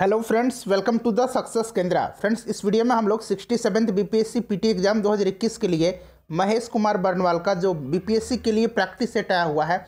hello friends welcome to the success Kendra friends इस video में हम लोग sixty seventh P T exam 2021 के लिए महेश कुमार बर्नवाल का जो सी के लिए प्रैक्टिस सेट आया हुआ है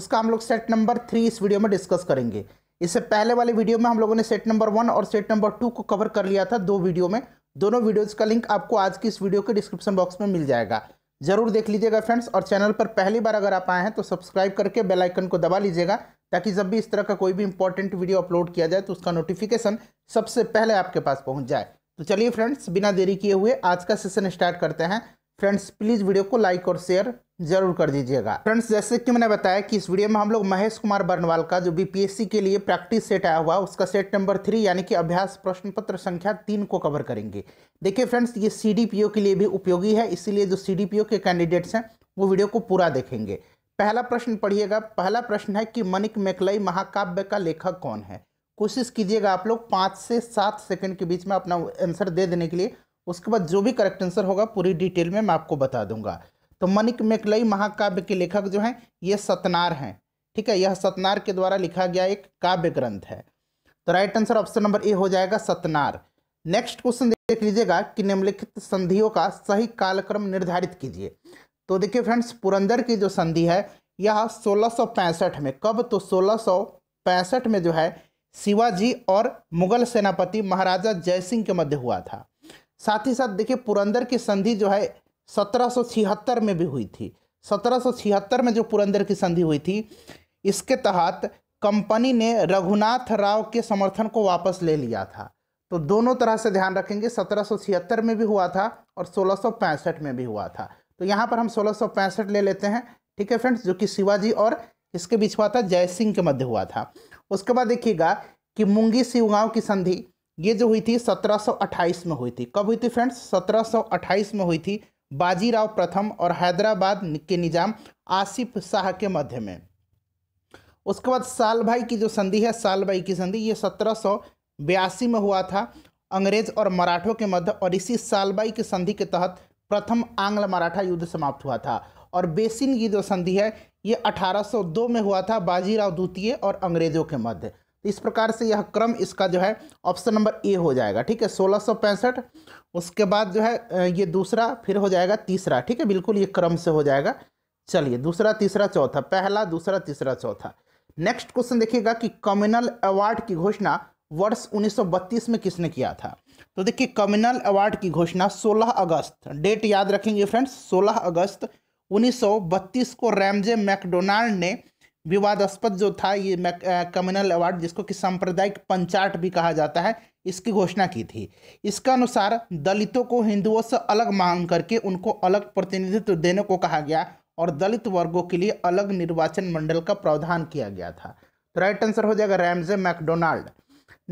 उसका हम लोग सेट नंबर थ्री इस वीडियो में डिस्कस करेंगे इससे पहले वाले वीडियो में हम लोगों ने सेट नंबर वन और सेट नंबर टू को कवर कर लिया था दो वीडियो में दोनों वीडियोज़ का लिंक आपको आज की इस वीडियो के डिस्क्रिप्शन बॉक्स में मिल जाएगा जरूर देख लीजिएगा फ्रेंड्स और चैनल पर पहली बार अगर आप आए हैं तो सब्सक्राइब करके बेलाइकन को दबा लीजिएगा ताकि जब भी इस तरह का कोई भी इंपॉर्टेंट वीडियो अपलोड किया जाए तो उसका नोटिफिकेशन सबसे पहले आपके पास पहुंच जाए तो चलिए फ्रेंड्स बिना देरी किए हुए आज का सेशन स्टार्ट करते हैं फ्रेंड्स प्लीज़ वीडियो को लाइक और शेयर जरूर कर दीजिएगा फ्रेंड्स जैसे कि मैंने बताया कि इस वीडियो में हम लोग महेश कुमार बर्नवाल का जो बीपीएससी के लिए प्रैक्टिस सेट आया हुआ उसका सेट नंबर थ्री यानी कि अभ्यास प्रश्न पत्र संख्या तीन को कवर करेंगे देखिए फ्रेंड्स ये सी के लिए भी उपयोगी है इसीलिए जो सी के कैंडिडेट्स हैं वो वीडियो को पूरा देखेंगे पहला प्रश्न पढ़िएगा पहला प्रश्न है कि मनिक मेकलई महाकाव्य का लेखक कौन है कोशिश कीजिएगा आप लोग पाँच से सात सेकंड के बीच में अपना आंसर दे देने के लिए उसके बाद जो भी करेक्ट आंसर होगा पूरी डिटेल में मैं आपको बता दूंगा तो मनिक मेकलई महाकाव्य के लेखक जो हैं ये सतनार हैं ठीक है यह सतनार के द्वारा लिखा गया एक काव्य ग्रंथ है तो right answer option number A हो जाएगा सतनार नेक्स्ट क्वेश्चन देख लीजिएगा कि निम्नलिखित संधियों का सही कालक्रम निर्धारित कीजिए तो देखिए फ्रेंड्स पुरंदर की जो संधि है यह सोलह में कब तो सोलह में जो है शिवाजी और मुगल सेनापति महाराजा जयसिंह के मध्य हुआ था साथ ही साथ देखिए पुरंदर की संधि जो है सत्रह में भी हुई थी सत्रह में जो पुरंदर की संधि हुई थी इसके तहत कंपनी ने रघुनाथ राव के समर्थन को वापस ले लिया था तो दोनों तरह से ध्यान रखेंगे सत्रह में भी हुआ था और सोलह में भी हुआ था तो यहाँ पर हम सोलह ले लेते हैं ठीक है फ्रेंड्स जो कि शिवाजी और इसके बीच हुआ था जय सिंह के मध्य हुआ था उसके बाद देखिएगा कि मुंगी शिवगांव की संधि ये जो हुई थी 1728 में हुई थी कब हुई थी फ्रेंड्स 1728 में हुई थी बाजीराव प्रथम और हैदराबाद के निजाम आसिफ शाह के मध्य में उसके बाद साल भाई की जो संधि है साल भाई की संधि ये सत्रह में हुआ था अंग्रेज और मराठों के मध्य और इसी सालबाई की संधि के तहत प्रथम आंग्ल मराठा युद्ध समाप्त हुआ था और बेसिन की जो संधि है ये 1802 में हुआ था बाजीराव द्वितीय और अंग्रेजों के मध्य तो इस प्रकार से यह क्रम इसका जो है ऑप्शन नंबर ए हो जाएगा ठीक है सोलह उसके बाद जो है ये दूसरा फिर हो जाएगा तीसरा ठीक है बिल्कुल ये क्रम से हो जाएगा चलिए दूसरा तीसरा चौथा पहला दूसरा तीसरा चौथा नेक्स्ट क्वेश्चन देखिएगा कि कम्युनल अवार्ड की घोषणा वर्ष 1932 में किसने किया था तो देखिए कम्युनल अवार्ड की घोषणा 16 अगस्त डेट याद रखेंगे फ्रेंड्स 16 अगस्त 1932 को रैमजे मैकडोनाल्ड ने विवादास्पद जो था ये कम्युनल अवार्ड जिसको कि सांप्रदायिक पंचाट भी कहा जाता है इसकी घोषणा की थी इसके अनुसार दलितों को हिंदुओं से अलग मांग करके उनको अलग प्रतिनिधित्व देने को कहा गया और दलित वर्गों के लिए अलग निर्वाचन मंडल का प्रावधान किया गया था तो राइट आंसर हो जाएगा रैमजे मैकडोनाल्ड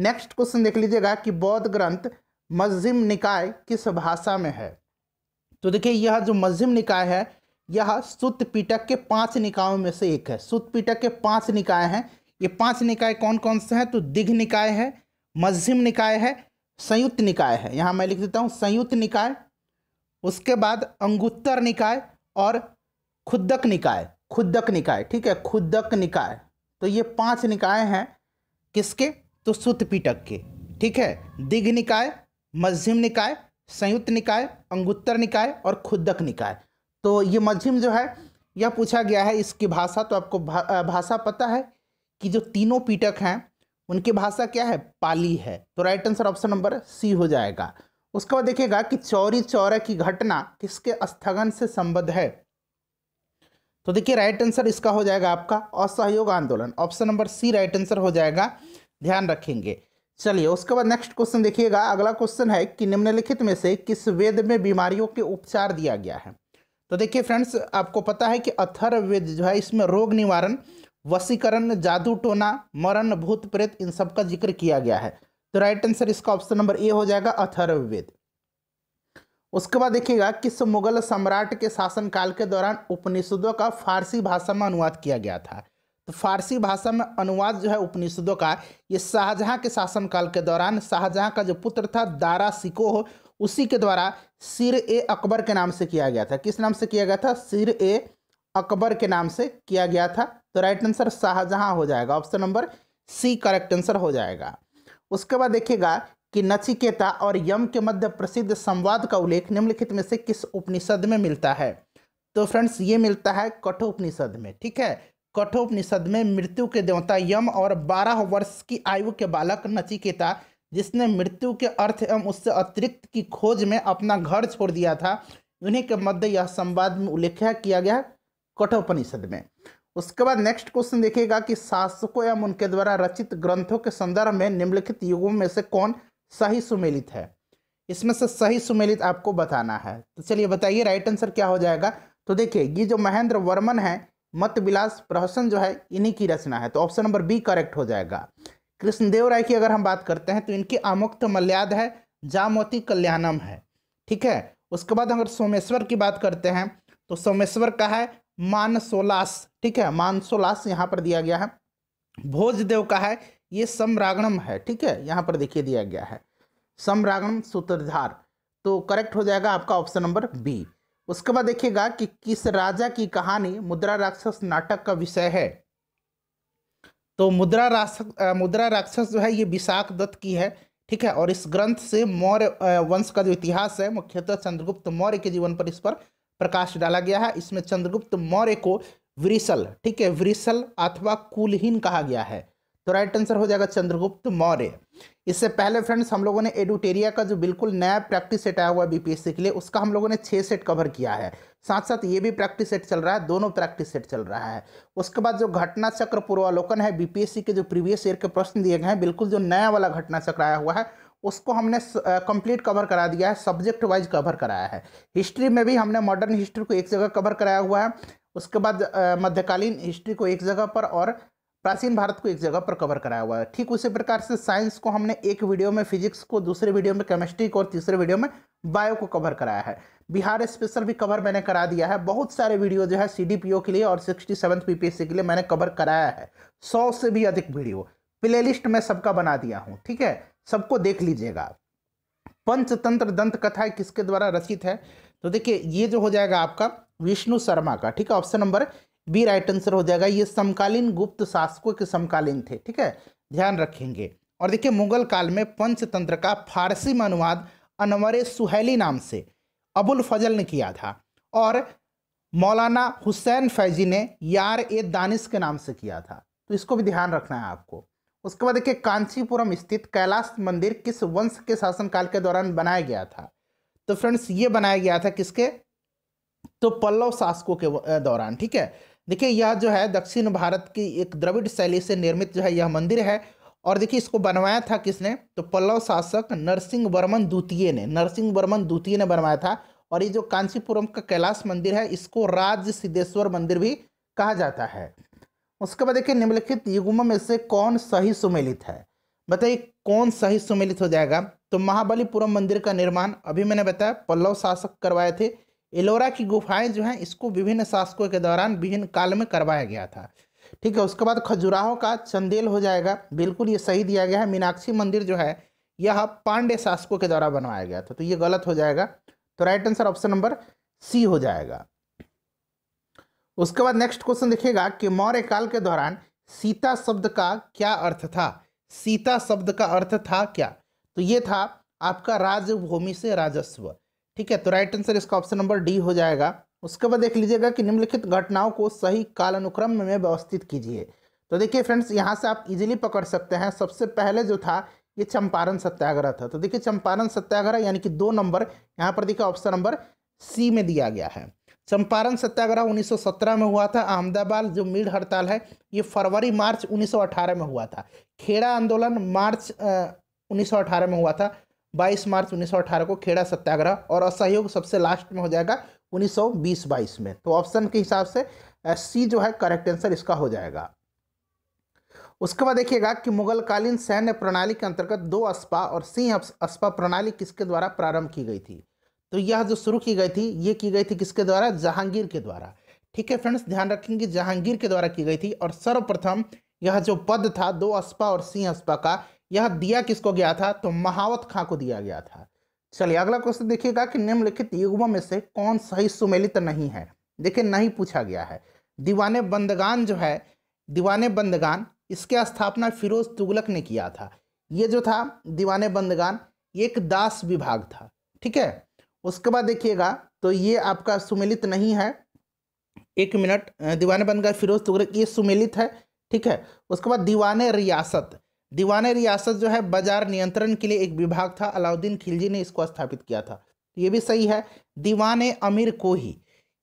नेक्स्ट क्वेश्चन देख लीजिएगा कि बौद्ध ग्रंथ मज़िम निकाय किस भाषा में है तो देखिए यह जो मज़िम निकाय है यह सुत पीटक के पांच निकायों में से एक है सुत पीटक के पांच निकाय हैं ये पांच निकाय कौन कौन से हैं तो दिघ निकाय है मज़िम निकाय है संयुक्त निकाय है यहाँ मैं लिख देता हूँ संयुक्त निकाय उसके बाद अंगुत्तर निकाय और खुदक निकाय खुदक निकाय ठीक है खुदक निकाय तो ये पांच निकाय हैं किसके तो सुत पीटक के ठीक है दिघ निकाय मध्यम निकाय संयुक्त निकाय अंगुत्तर निकाय और खुदक निकाय तो ये मध्यम जो है यह पूछा गया है इसकी भाषा तो आपको भा, भाषा पता है कि जो तीनों पीटक हैं उनकी भाषा क्या है पाली है तो right answer option number C हो जाएगा उसके बाद देखिएगा कि चौरी चौरा की घटना किसके स्थगन से संबद्ध है तो देखिए राइट आंसर इसका हो जाएगा आपका असहयोग आंदोलन option number C right answer हो जाएगा ध्यान रखेंगे चलिए उसके बाद नेक्स्ट क्वेश्चन देखिएगा अगला क्वेश्चन है कि निम्नलिखित में से किस वेद में बीमारियों के उपचार दिया गया है तो देखिए फ्रेंड्स आपको पता है कि अथर्ववेद जो है इसमें रोग निवारण वसीकरण जादू टोना मरण भूत प्रेत इन सब का जिक्र किया गया है तो राइट आंसर इसका ऑप्शन नंबर ए हो जाएगा अथर्ववेद उसके बाद देखिएगा किस मुगल सम्राट के शासनकाल के दौरान उपनिषदों का फारसी भाषा में अनुवाद किया गया था तो फारसी भाषा में अनुवाद जो है उपनिषदों का ये शाहजहाँ के शासनकाल के दौरान शाहजहाँ का जो पुत्र था दारा सिकोह उसी के द्वारा सिर ए अकबर के नाम से किया गया था किस नाम से किया गया था सिर ए अकबर के नाम से किया गया था तो राइट आंसर शाहजहाँ हो जाएगा option number C correct answer हो जाएगा उसके बाद देखिएगा कि नचिकेता और यम के मध्य प्रसिद्ध संवाद का उल्लेख निम्नलिखित में से किस उपनिषद में मिलता है तो फ्रेंड्स ये मिलता है कठोपनिषद में ठीक है कठोपनिषद में मृत्यु के देवता यम और बारह वर्ष की आयु के बालक नचिकेता जिसने मृत्यु के अर्थ एवं उससे अतिरिक्त की खोज में अपना घर छोड़ दिया था उन्हीं के मध्य यह संवाद में उल्लेख किया गया कठोपनिषद में उसके बाद नेक्स्ट क्वेश्चन देखिएगा कि शासकों एवं उनके द्वारा रचित ग्रंथों के संदर्भ में निम्नलिखित युगों में से कौन सही सुमेलित है इसमें से सही सुमेलित आपको बताना है तो चलिए बताइए राइट आंसर क्या हो जाएगा तो देखिए ये जो महेंद्र वर्मन है मत विलास प्रहसन जो है इन्हीं की रचना है तो ऑप्शन नंबर बी करेक्ट हो जाएगा कृष्णदेव राय की अगर हम बात करते हैं तो इनकी आमुक्त मल्याद है जामोती कल्याणम है ठीक है उसके बाद अगर सोमेश्वर की बात करते हैं तो सोमेश्वर का है मानसोलास ठीक है मानसोलास यहाँ पर दिया गया है भोजदेव का है ये सम्रागणम है ठीक है यहाँ पर देखिए दिया गया है सम्रागणम सूत्रधार तो करेक्ट हो जाएगा आपका ऑप्शन नंबर बी उसके बाद देखिएगा कि किस राजा की कहानी मुद्रा राक्षस नाटक का विषय है तो मुद्रा राक्षस मुद्रा राक्षस जो है ये विशाख दत्त की है ठीक है और इस ग्रंथ से मौर्य वंश का जो इतिहास है मुख्यतः चंद्रगुप्त मौर्य के जीवन पर इस पर प्रकाश डाला गया है इसमें चंद्रगुप्त मौर्य को वृसल ठीक है वृसल अथवा कुलहीन कहा गया है तो राइट आंसर हो जाएगा चंद्रगुप्त मौर्य इससे पहले फ्रेंड्स हम लोगों ने एडुटेरिया का जो बिल्कुल नया प्रैक्टिस सेट आया हुआ है बीपीएससी के लिए उसका हम लोगों ने छः सेट कवर किया है साथ साथ ये भी प्रैक्टिस सेट चल रहा है दोनों प्रैक्टिस सेट चल रहा है उसके बाद जो घटना चक्र पूर्वालोकन है बीपीएससी के जो प्रीवियस ईयर के प्रश्न दिए गए हैं बिल्कुल जो नया वाला घटना चक्र आया हुआ है उसको हमने कंप्लीट कवर करा दिया है सब्जेक्ट वाइज कवर कराया है हिस्ट्री में भी हमने मॉडर्न हिस्ट्री को एक जगह कवर कराया हुआ है उसके बाद मध्यकालीन हिस्ट्री को एक जगह पर और प्राचीन भारत को एक जगह पर कवर कराया हुआ है ठीक उसी प्रकार से साइंस को हमने एक वीडियो में फिजिक्स को दूसरे वीडियो में केमिस्ट्री को और तीसरे वीडियो में बायो को कवर कराया है बिहार स्पेशल भी कवर मैंने करा दिया है बहुत सारे वीडियो जो है सी के लिए और सिक्सटी सेवन के लिए मैंने कवर कराया है सौ से भी अधिक वीडियो प्ले लिस्ट सबका बना दिया हूँ ठीक है सबको देख लीजिएगा पंचतंत्र दंत कथाएं किसके द्वारा रचित है तो देखिए ये जो हो जाएगा आपका विष्णु शर्मा का ठीक है option number B right answer हो जाएगा ये समकालीन गुप्त शासकों के समकालीन थे ठीक है ध्यान रखेंगे और देखिए मुगल काल में पंचतंत्र का फारसी में अनुवाद अनवर सुहैली नाम से अबुल फजल ने किया था और मौलाना हुसैन फैजी ने यार ए दानिश के नाम से किया था तो इसको भी ध्यान रखना है आपको उसके बाद देखिए कांचीपुरम स्थित कैलाश मंदिर किस वंश के शासनकाल के दौरान बनाया गया था तो फ्रेंड्स ये बनाया गया था किसके तो पल्लव शासकों के दौरान ठीक है देखिए यह जो है दक्षिण भारत की एक द्रविड़ शैली से निर्मित जो है यह मंदिर है और देखिए इसको बनवाया था किसने तो पल्लव शासक नरसिंह वर्मन द्वितीय ने नरसिंह वर्मन द्वितीय ने बनवाया था और ये जो कांचीपुरम का कैलाश मंदिर है इसको राज सिद्धेश्वर मंदिर भी कहा जाता है उसके बाद देखिए निम्नलिखित युगम में से कौन सही सुमेलित है बताइए कौन सही सुमेलित हो जाएगा तो महाबलीपुरम मंदिर का निर्माण अभी मैंने बताया पल्लव शासक करवाए थे एलोरा की गुफाएं जो हैं इसको विभिन्न शासकों के दौरान विभिन्न काल में करवाया गया था ठीक है उसके बाद खजुराहो का चंदेल हो जाएगा बिल्कुल ये सही दिया गया है मीनाक्षी मंदिर जो है यह पांडे शासकों के द्वारा बनवाया गया था तो ये गलत हो जाएगा तो right answer option number C हो जाएगा उसके बाद नेक्स्ट क्वेश्चन देखिएगा कि मौर्य काल के दौरान सीता शब्द का क्या अर्थ था सीता शब्द का अर्थ था क्या तो ये था आपका राजभूमि से राजस्व ठीक है तो राइट आंसर इसका ऑप्शन नंबर डी हो जाएगा उसके बाद देख लीजिएगा कि निम्नलिखित घटनाओं को सही काल अनुक्रम में व्यवस्थित कीजिए तो देखिए फ्रेंड्स यहाँ से आप इजीली पकड़ सकते हैं सबसे पहले जो था ये चंपारण सत्याग्रह था तो देखिए चंपारण सत्याग्रह यानी कि दो नंबर यहाँ पर देखिए ऑप्शन नंबर सी में दिया गया है चंपारण सत्याग्रह 1917 में हुआ था अहमदाबाद जो मीड हड़ताल है ये फरवरी मार्च 1918 में हुआ था खेड़ा आंदोलन मार्च उन्नीस में हुआ था बाईस मार्च उन्नीस को खेड़ा सत्याग्रह और असहयोग सबसे लास्ट में हो जाएगा उन्नीस सौ में तो ऑप्शन के हिसाब से सी जो है करेक्ट आंसर इसका हो जाएगा उसके बाद देखिएगा कि मुगलकालीन सैन्य प्रणाली के अंतर्गत दो अस्पा और सिंह अस्पा प्रणाली किसके द्वारा प्रारंभ की गई थी तो यह जो शुरू की गई थी ये की गई थी किसके द्वारा जहांगीर के द्वारा ठीक है फ्रेंड्स ध्यान रखेंगे जहांगीर के द्वारा की गई थी और सर्वप्रथम यह जो पद था दो अस्पा और सिंह अस्पा का यह दिया किसको गया था तो महावत खां को दिया गया था चलिए अगला क्वेश्चन देखिएगा कि निम्नलिखित युगमों में से कौन सही सुमेलित नहीं है देखिए नहीं पूछा गया है दीवान बंदगान जो है दीवान बंदगान इसके स्थापना फिरोज तुगलक ने किया था ये जो था दीवान बंदगान एक दास विभाग था ठीक है उसके बाद देखिएगा तो ये आपका सुमेलित नहीं है एक मिनट दीवान बंदगान फिरोज तुगलक ये सुमेलित है ठीक है उसके बाद दीवान रियासत दीवान रियासत जो है बाजार नियंत्रण के लिए एक विभाग था अलाउद्दीन खिलजी ने इसको स्थापित किया था तो ये भी सही है दीवान अमीर को ही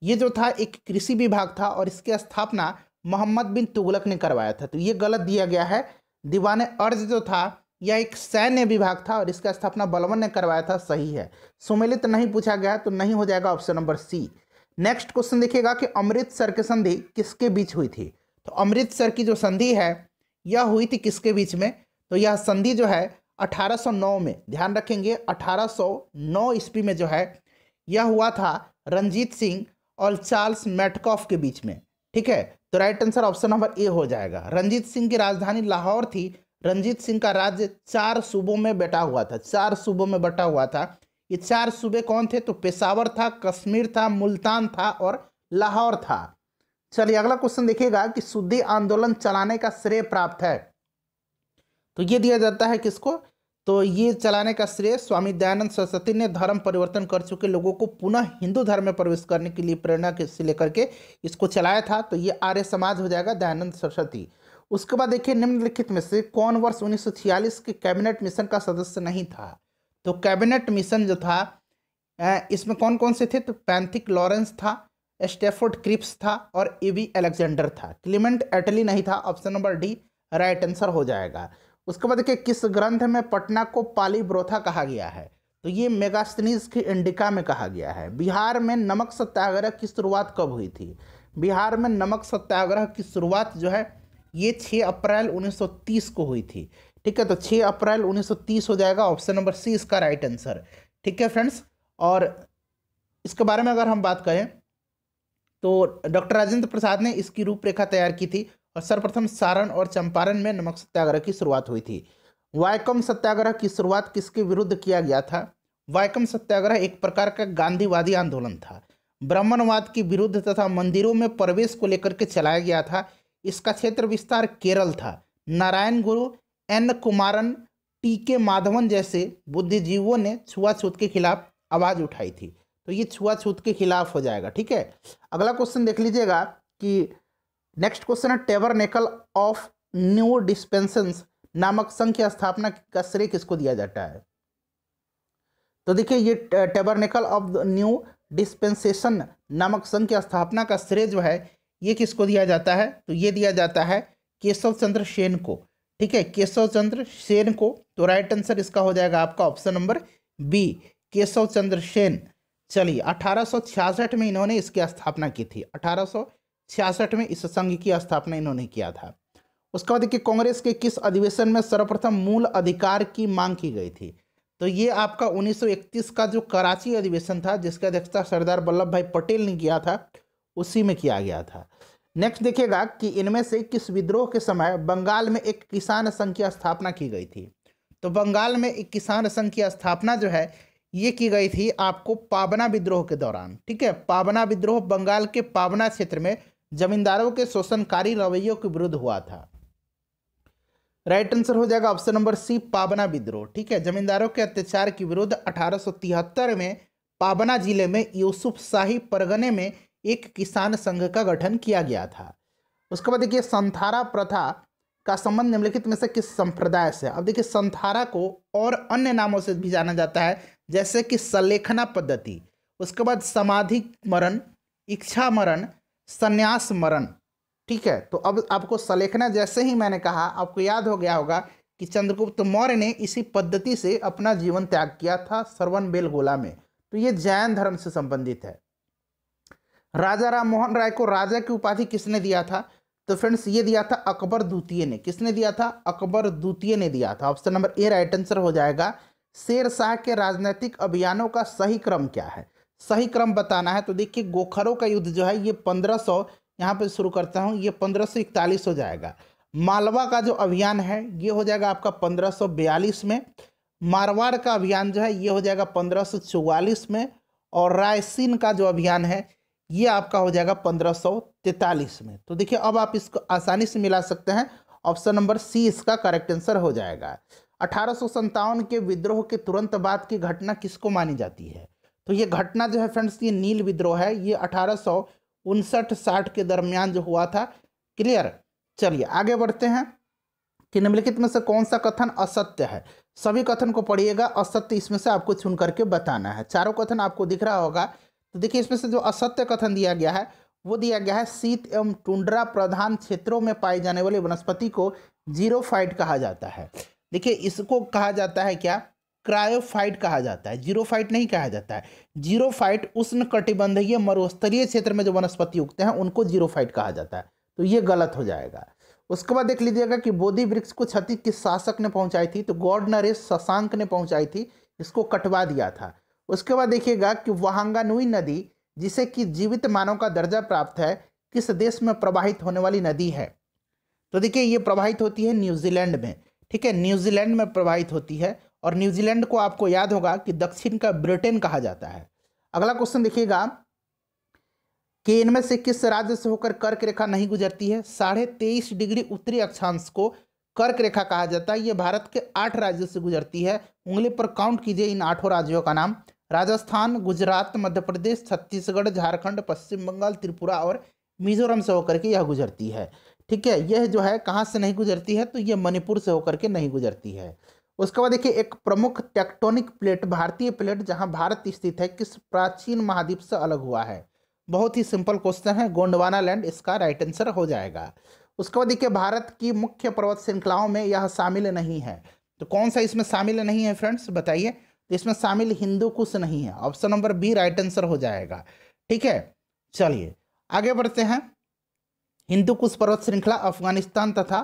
ये जो था एक कृषि विभाग था और इसकी स्थापना मोहम्मद बिन तुगलक ने करवाया था तो ये गलत दिया गया है दीवान अर्ज जो था यह एक सैन्य विभाग था और इसका स्थापना बलवन ने करवाया था सही है सुमेलित नहीं पूछा गया तो नहीं हो जाएगा option number C next question देखिएगा कि अमृतसर की संधि किसके बीच हुई थी तो अमृतसर की जो संधि है यह हुई थी किसके बीच में तो यह संधि जो है 1809 में ध्यान रखेंगे 1809 ईस्वी में जो है यह हुआ था रंजीत सिंह और चार्ल्स मेटकॉफ के बीच में ठीक है तो right answer option number A हो जाएगा रंजीत सिंह की राजधानी लाहौर थी रंजीत सिंह का राज्य चार सूबों में बैठा हुआ था चार सूबों में बटा हुआ था ये चार सूबे कौन थे तो पेशावर था कश्मीर था मुल्तान था और लाहौर था चलिए अगला क्वेश्चन देखिएगा कि शुद्धि आंदोलन चलाने का श्रेय प्राप्त है तो ये दिया जाता है किसको तो ये चलाने का श्रेय स्वामी दयानंद सरस्वती ने धर्म परिवर्तन कर चुके लोगों को पुनः हिंदू धर्म में प्रवेश करने के लिए प्रेरणा से लेकर के इसको चलाया था तो ये आर्य समाज हो जाएगा दयानंद सरस्वती उसके बाद देखिए निम्नलिखित में से कौन वर्ष उन्नीस के कैबिनेट मिशन का सदस्य नहीं था तो कैबिनेट मिशन जो था इसमें कौन कौन से थे तो पैंथिक लॉरेंस था स्टेफोर्ड क्रिप्स था और एवी एलेक्जेंडर था क्लिमेंट एटली नहीं था option number D right answer हो जाएगा उसके बाद देखिए किस ग्रंथ में पटना को पाली ब्रोथा कहा गया है तो ये मेगास्तनीज की इंडिका में कहा गया है बिहार में नमक सत्याग्रह की शुरुआत कब हुई थी बिहार में नमक सत्याग्रह की शुरुआत जो है ये 6 अप्रैल 1930 को हुई थी ठीक है तो 6 अप्रैल 1930 हो जाएगा ऑप्शन नंबर सी इसका राइट आंसर ठीक है फ्रेंड्स और इसके बारे में अगर हम बात करें तो डॉक्टर राजेंद्र प्रसाद ने इसकी रूपरेखा तैयार की थी और सर्वप्रथम सारण और चंपारण में नमक सत्याग्रह की शुरुआत हुई थी वायकम सत्याग्रह की शुरुआत किसके विरुद्ध किया गया था वायकम सत्याग्रह एक प्रकार का गांधीवादी आंदोलन था ब्राह्मणवाद के विरुद्ध तथा मंदिरों में प्रवेश को लेकर के चलाया गया था इसका क्षेत्र विस्तार केरल था नारायण गुरु एन कुमारन टी के माधवन जैसे बुद्धिजीवों ने छुआछूत के खिलाफ आवाज़ उठाई थी तो ये छुआछूत के खिलाफ हो जाएगा ठीक है अगला क्वेश्चन देख लीजिएगा कि नेक्स्ट क्वेश्चन है टेबर नेकल ऑफ न्यू डिस्पेंसेंस नामक संघ की स्थापना का श्रेय किसको दिया जाता है तो देखिए ये tabernacle of new dispensation नामक संघ की स्थापना का श्रेय जो है ये किसको दिया जाता है तो ये दिया जाता है केशव चंद्र सेन को ठीक है केशव चंद्र सेन को तो राइट आंसर इसका हो जाएगा आपका option number B Keshav Chandra Sen चलिए अठारह में इन्होंने इसकी स्थापना की थी अठारह में इस संघ की स्थापना इन्होंने किया था उसके बाद देखिए कांग्रेस के किस अधिवेशन में सर्वप्रथम मूल अधिकार की मांग की गई थी तो ये आपका 1931 का जो कराची अधिवेशन था जिसकी अध्यक्षता सरदार वल्लभ भाई पटेल ने किया था उसी में किया गया था नेक्स्ट देखिएगा कि इनमें से किस विद्रोह के समय बंगाल में एक किसान संघ की स्थापना की गई थी तो बंगाल में एक किसान संघ की स्थापना जो है ये की गई थी आपको पावना विद्रोह के दौरान ठीक है पावना विद्रोह बंगाल के पावना क्षेत्र में जमींदारों के शोषणकारी रवैयों के विरुद्ध हुआ था राइट आंसर हो जाएगा ऑप्शन नंबर सी पावना विद्रोह ठीक है जमींदारों के अत्याचार के विरुद्ध अठारह में पावना जिले में यूसुफ शाही परगने में एक किसान संघ का गठन किया गया था उसके बाद देखिए संथारा प्रथा का संबंध निम्नलिखित में से किस संप्रदाय से अब देखिए संथारा को और अन्य नामों से भी जाना जाता है जैसे कि सलेखना पद्धति उसके बाद समाधि मरण इच्छा मरण संन्यास मरण ठीक है तो अब आपको सलेखना जैसे ही मैंने कहा आपको याद हो गया होगा कि चंद्रगुप्त मौर्य ने इसी पद्धति से अपना जीवन त्याग किया था सरवन बेलगोला में तो ये जैन धर्म से संबंधित है राजा राम मोहन राय को राजा की उपाधि किसने दिया था तो फ्रेंड्स ये दिया था अकबर द्वितीय ने किसने दिया था अकबर द्वितीय ने दिया था option number A right answer हो जाएगा शेर शाह के राजनीतिक अभियानों का सही क्रम क्या है सही क्रम बताना है तो देखिए गोखरों का युद्ध जो है ये पंद्रह सौ यहाँ पर शुरू करता हूँ ये पंद्रह सौ इकतालीस हो जाएगा मालवा का जो अभियान है ये हो जाएगा आपका पंद्रह सौ बयालीस में मारवाड़ का अभियान जो है ये हो जाएगा पंद्रह सौ चौवालीस में और रायसीन का जो अभियान है ये आपका हो जाएगा पंद्रह सौ तैतालीस में तो देखिए अब आप इसको आसानी से मिला सकते हैं ऑप्शन नंबर सी इसका करेक्ट आंसर हो जाएगा अठारह के विद्रोह के तुरंत बाद की घटना किसको मानी जाती है तो ये घटना जो है फ्रेंड्स ये नील विद्रोह है ये अठारह उनसठ साठ के दरमियान जो हुआ था क्लियर चलिए आगे बढ़ते हैं कि निम्नलिखित में से कौन सा कथन असत्य है सभी कथन को पढ़िएगा असत्य इसमें से आपको चुन करके बताना है चारों कथन आपको दिख रहा होगा तो देखिए इसमें से जो असत्य कथन दिया गया है वो दिया गया है शीत एवं टुंडरा प्रधान क्षेत्रों में पाए जाने वाले वनस्पति को जीरोफाइट कहा जाता है देखिए इसको कहा जाता है क्या क्रायोफाइट कहा जाता है जीरोफाइट नहीं कहा जाता है जीरोफाइट उष्ण कटिबंधीय मरुस्थलीय क्षेत्र में जो वनस्पति उगते हैं उनको जीरोफाइट कहा जाता है तो ये गलत हो जाएगा उसके बाद देख लीजिएगा कि बोधि वृक्ष को क्षति किस शासक ने पहुंचाई थी तो गॉड नरेश शशांक ने पहुंचाई थी इसको कटवा दिया था उसके बाद देखिएगा कि वहांगानुई नदी जिसे कि जीवित मानव का दर्जा प्राप्त है किस देश में प्रवाहित होने वाली नदी है तो देखिए ये प्रवाहित होती है न्यूजीलैंड में ठीक है न्यूजीलैंड में प्रवाहित होती है और न्यूजीलैंड को आपको याद होगा कि दक्षिण का ब्रिटेन कहा जाता है अगला क्वेश्चन देखिएगा कि इनमें से किस राज्य से होकर कर्क रेखा नहीं गुजरती है साढ़े तेईस डिग्री उत्तरी अक्षांश को कर्क रेखा कहा जाता है ये भारत के आठ राज्यों से गुजरती है उंगली पर काउंट कीजिए इन आठों राज्यों का नाम राजस्थान गुजरात मध्य प्रदेश छत्तीसगढ़ झारखंड पश्चिम बंगाल त्रिपुरा और मिजोरम से होकर के यह गुजरती है ठीक है यह जो है कहाँ से नहीं गुजरती है तो यह मणिपुर से होकर के नहीं गुजरती है उसके बाद देखिए एक प्रमुख टेक्टोनिक प्लेट भारतीय प्लेट जहाँ भारत स्थित है किस प्राचीन महाद्वीप से अलग हुआ है बहुत ही सिंपल क्वेश्चन है गोंडवाना लैंड इसका राइट आंसर हो जाएगा उसके बाद देखिए भारत की मुख्य पर्वत श्रृंखलाओं में यह शामिल नहीं है तो कौन सा इसमें शामिल नहीं है फ्रेंड्स बताइए इसमें शामिल हिंदू कुश नहीं है option number B right answer हो जाएगा ठीक है चलिए आगे बढ़ते हैं हिंदू कुश पर्वत श्रृंखला अफगानिस्तान तथा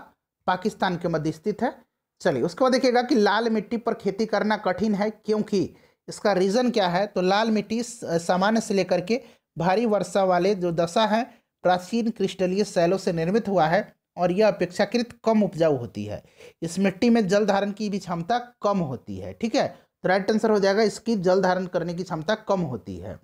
पाकिस्तान के मध्य स्थित है चलिए उसके बाद देखिएगा कि लाल मिट्टी पर खेती करना कठिन है क्योंकि इसका रीज़न क्या है तो लाल मिट्टी सामान्य से लेकर के भारी वर्षा वाले जो दशा है प्राचीन क्रिस्टलीय शैलों से निर्मित हुआ है और यह अपेक्षाकृत कम उपजाऊ होती है इस मिट्टी में जल धारण की भी क्षमता कम होती है ठीक है तो राइट आंसर हो जाएगा इसकी जल धारण करने की क्षमता कम होती है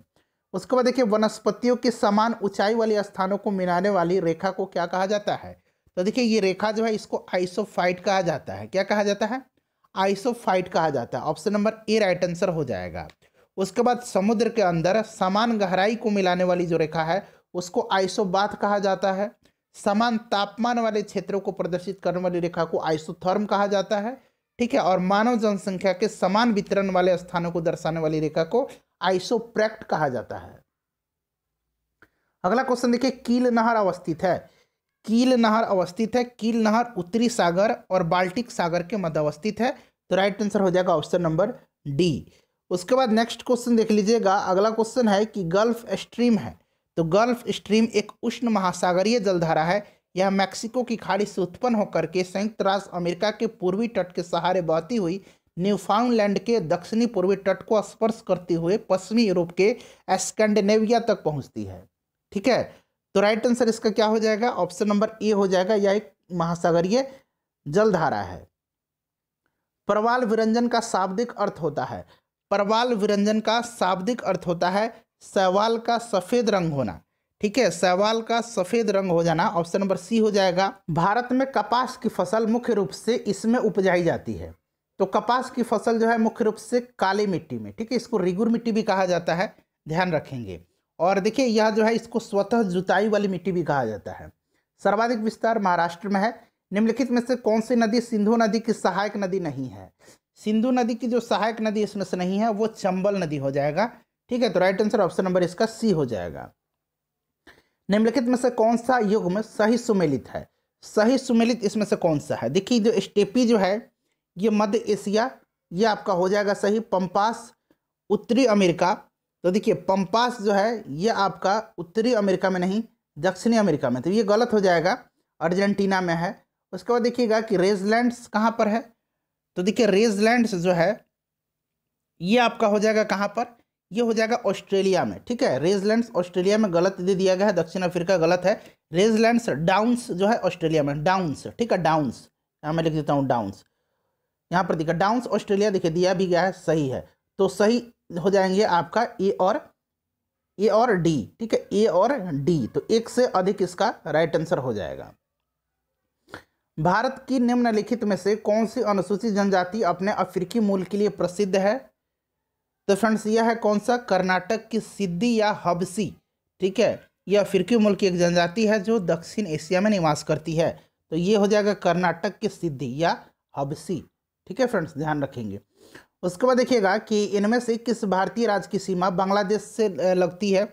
उसके बाद देखिए वनस्पतियों के समान ऊंचाई वाले स्थानों को मिलाने वाली रेखा को क्या कहा जाता है तो देखिए ये रेखा जो है इसको आइसोफाइट कहा जाता है क्या कहा जाता है आइसोफाइट कहा जाता है option number A right answer हो जाएगा उसके बाद समुद्र के अंदर समान गहराई को मिलाने वाली जो रेखा है उसको आइसोबाथ कहा जाता है समान तापमान वाले क्षेत्रों को प्रदर्शित करने वाली रेखा को आइसोथर्म कहा जाता है ठीक है और मानव जनसंख्या के समान वितरण वाले स्थानों को दर्शाने वाली रेखा को आइसोप्रैक्ट कहा जाता है अगला क्वेश्चन देखिए कील नहर अवस्थित है कील नहर अवस्थित है कील नहर उत्तरी सागर और बाल्टिक सागर के मध्य अवस्थित है तो राइट आंसर हो जाएगा ऑप्शन नंबर डी उसके बाद नेक्स्ट क्वेश्चन देख लीजिएगा अगला क्वेश्चन है कि गल्फ स्ट्रीम है तो गल्फ स्ट्रीम एक उष्ण महासागरीय जलधारा है यह मैक्सिको की खाड़ी से उत्पन्न होकर के संयुक्त राष्ट्र अमेरिका के पूर्वी तट के सहारे बहती हुई न्यूफाउंडलैंड के दक्षिणी पूर्वी तट को स्पर्श करते हुए पश्चिमी यूरोप के स्कैंडिनेविया तक पहुंचती है ठीक है तो राइट आंसर इसका क्या हो जाएगा ऑप्शन नंबर ए हो जाएगा यह एक महासागरीय जलधारा है प्रवाल विरंजन का शाब्दिक अर्थ होता है प्रवाल विरंजन का शाब्दिक अर्थ होता है सवाल का सफ़ेद रंग होना ठीक है सवाल का सफ़ेद रंग हो जाना ऑप्शन नंबर सी हो जाएगा भारत में कपास की फसल मुख्य रूप से इसमें उपजाई जाती है तो कपास की फसल जो है मुख्य रूप से काली मिट्टी में ठीक है इसको रिगुर मिट्टी भी कहा जाता है ध्यान रखेंगे और देखिए यह जो है इसको स्वतः जुताई वाली मिट्टी भी कहा जाता है सर्वाधिक विस्तार महाराष्ट्र में है निम्नलिखित में से कौन सी नदी सिंधु नदी की सहायक नदी नहीं है सिंधु नदी की जो सहायक नदी इसमें से नहीं है वो चंबल नदी हो जाएगा ठीक है तो राइट आंसर ऑप्शन नंबर इसका सी हो जाएगा निम्नलिखित में से कौन सा युग में सही सुमेलित है सही सुमेलित इसमें से कौन सा है देखिए जो स्टेपी जो है ये मध्य एशिया ये आपका हो जाएगा सही पंपास उत्तरी अमेरिका तो देखिए पंपास जो है ये आपका उत्तरी अमेरिका में नहीं दक्षिणी अमेरिका में तो ये गलत हो जाएगा अर्जेंटीना में है उसके बाद देखिएगा कि रेजलैंड्स कहाँ पर है तो देखिए रेजलैंड्स जो है ये आपका हो जाएगा कहाँ पर ये हो जाएगा ऑस्ट्रेलिया में ठीक है रेजलैंड ऑस्ट्रेलिया में गलत दे दिया गया है दक्षिण अफ्रीका गलत है रेजलैंड डाउन्स जो है ऑस्ट्रेलिया में डाउन्स ठीक है डाउन्स यहाँ मैं लिख देता हूँ डाउन्स यहाँ पर दिखा डाउन्स ऑस्ट्रेलिया देखिए दिया भी गया है सही है तो सही हो जाएंगे आपका ए और ए और डी ठीक है ए और डी तो एक से अधिक इसका राइट आंसर हो जाएगा भारत की निम्नलिखित में से कौन सी अनुसूचित जनजाति अपने अफ्रीकी मूल के लिए प्रसिद्ध है तो फ्रेंड्स यह है कौन सा कर्नाटक की सिद्धि या हबसी ठीक है यह फिरकी मूल की एक जनजाति है जो दक्षिण एशिया में निवास करती है तो ये हो जाएगा कर्नाटक की सिद्धि या हबसी ठीक है फ्रेंड्स ध्यान रखेंगे उसके बाद देखिएगा कि इनमें से किस भारतीय राज्य की सीमा बांग्लादेश से लगती है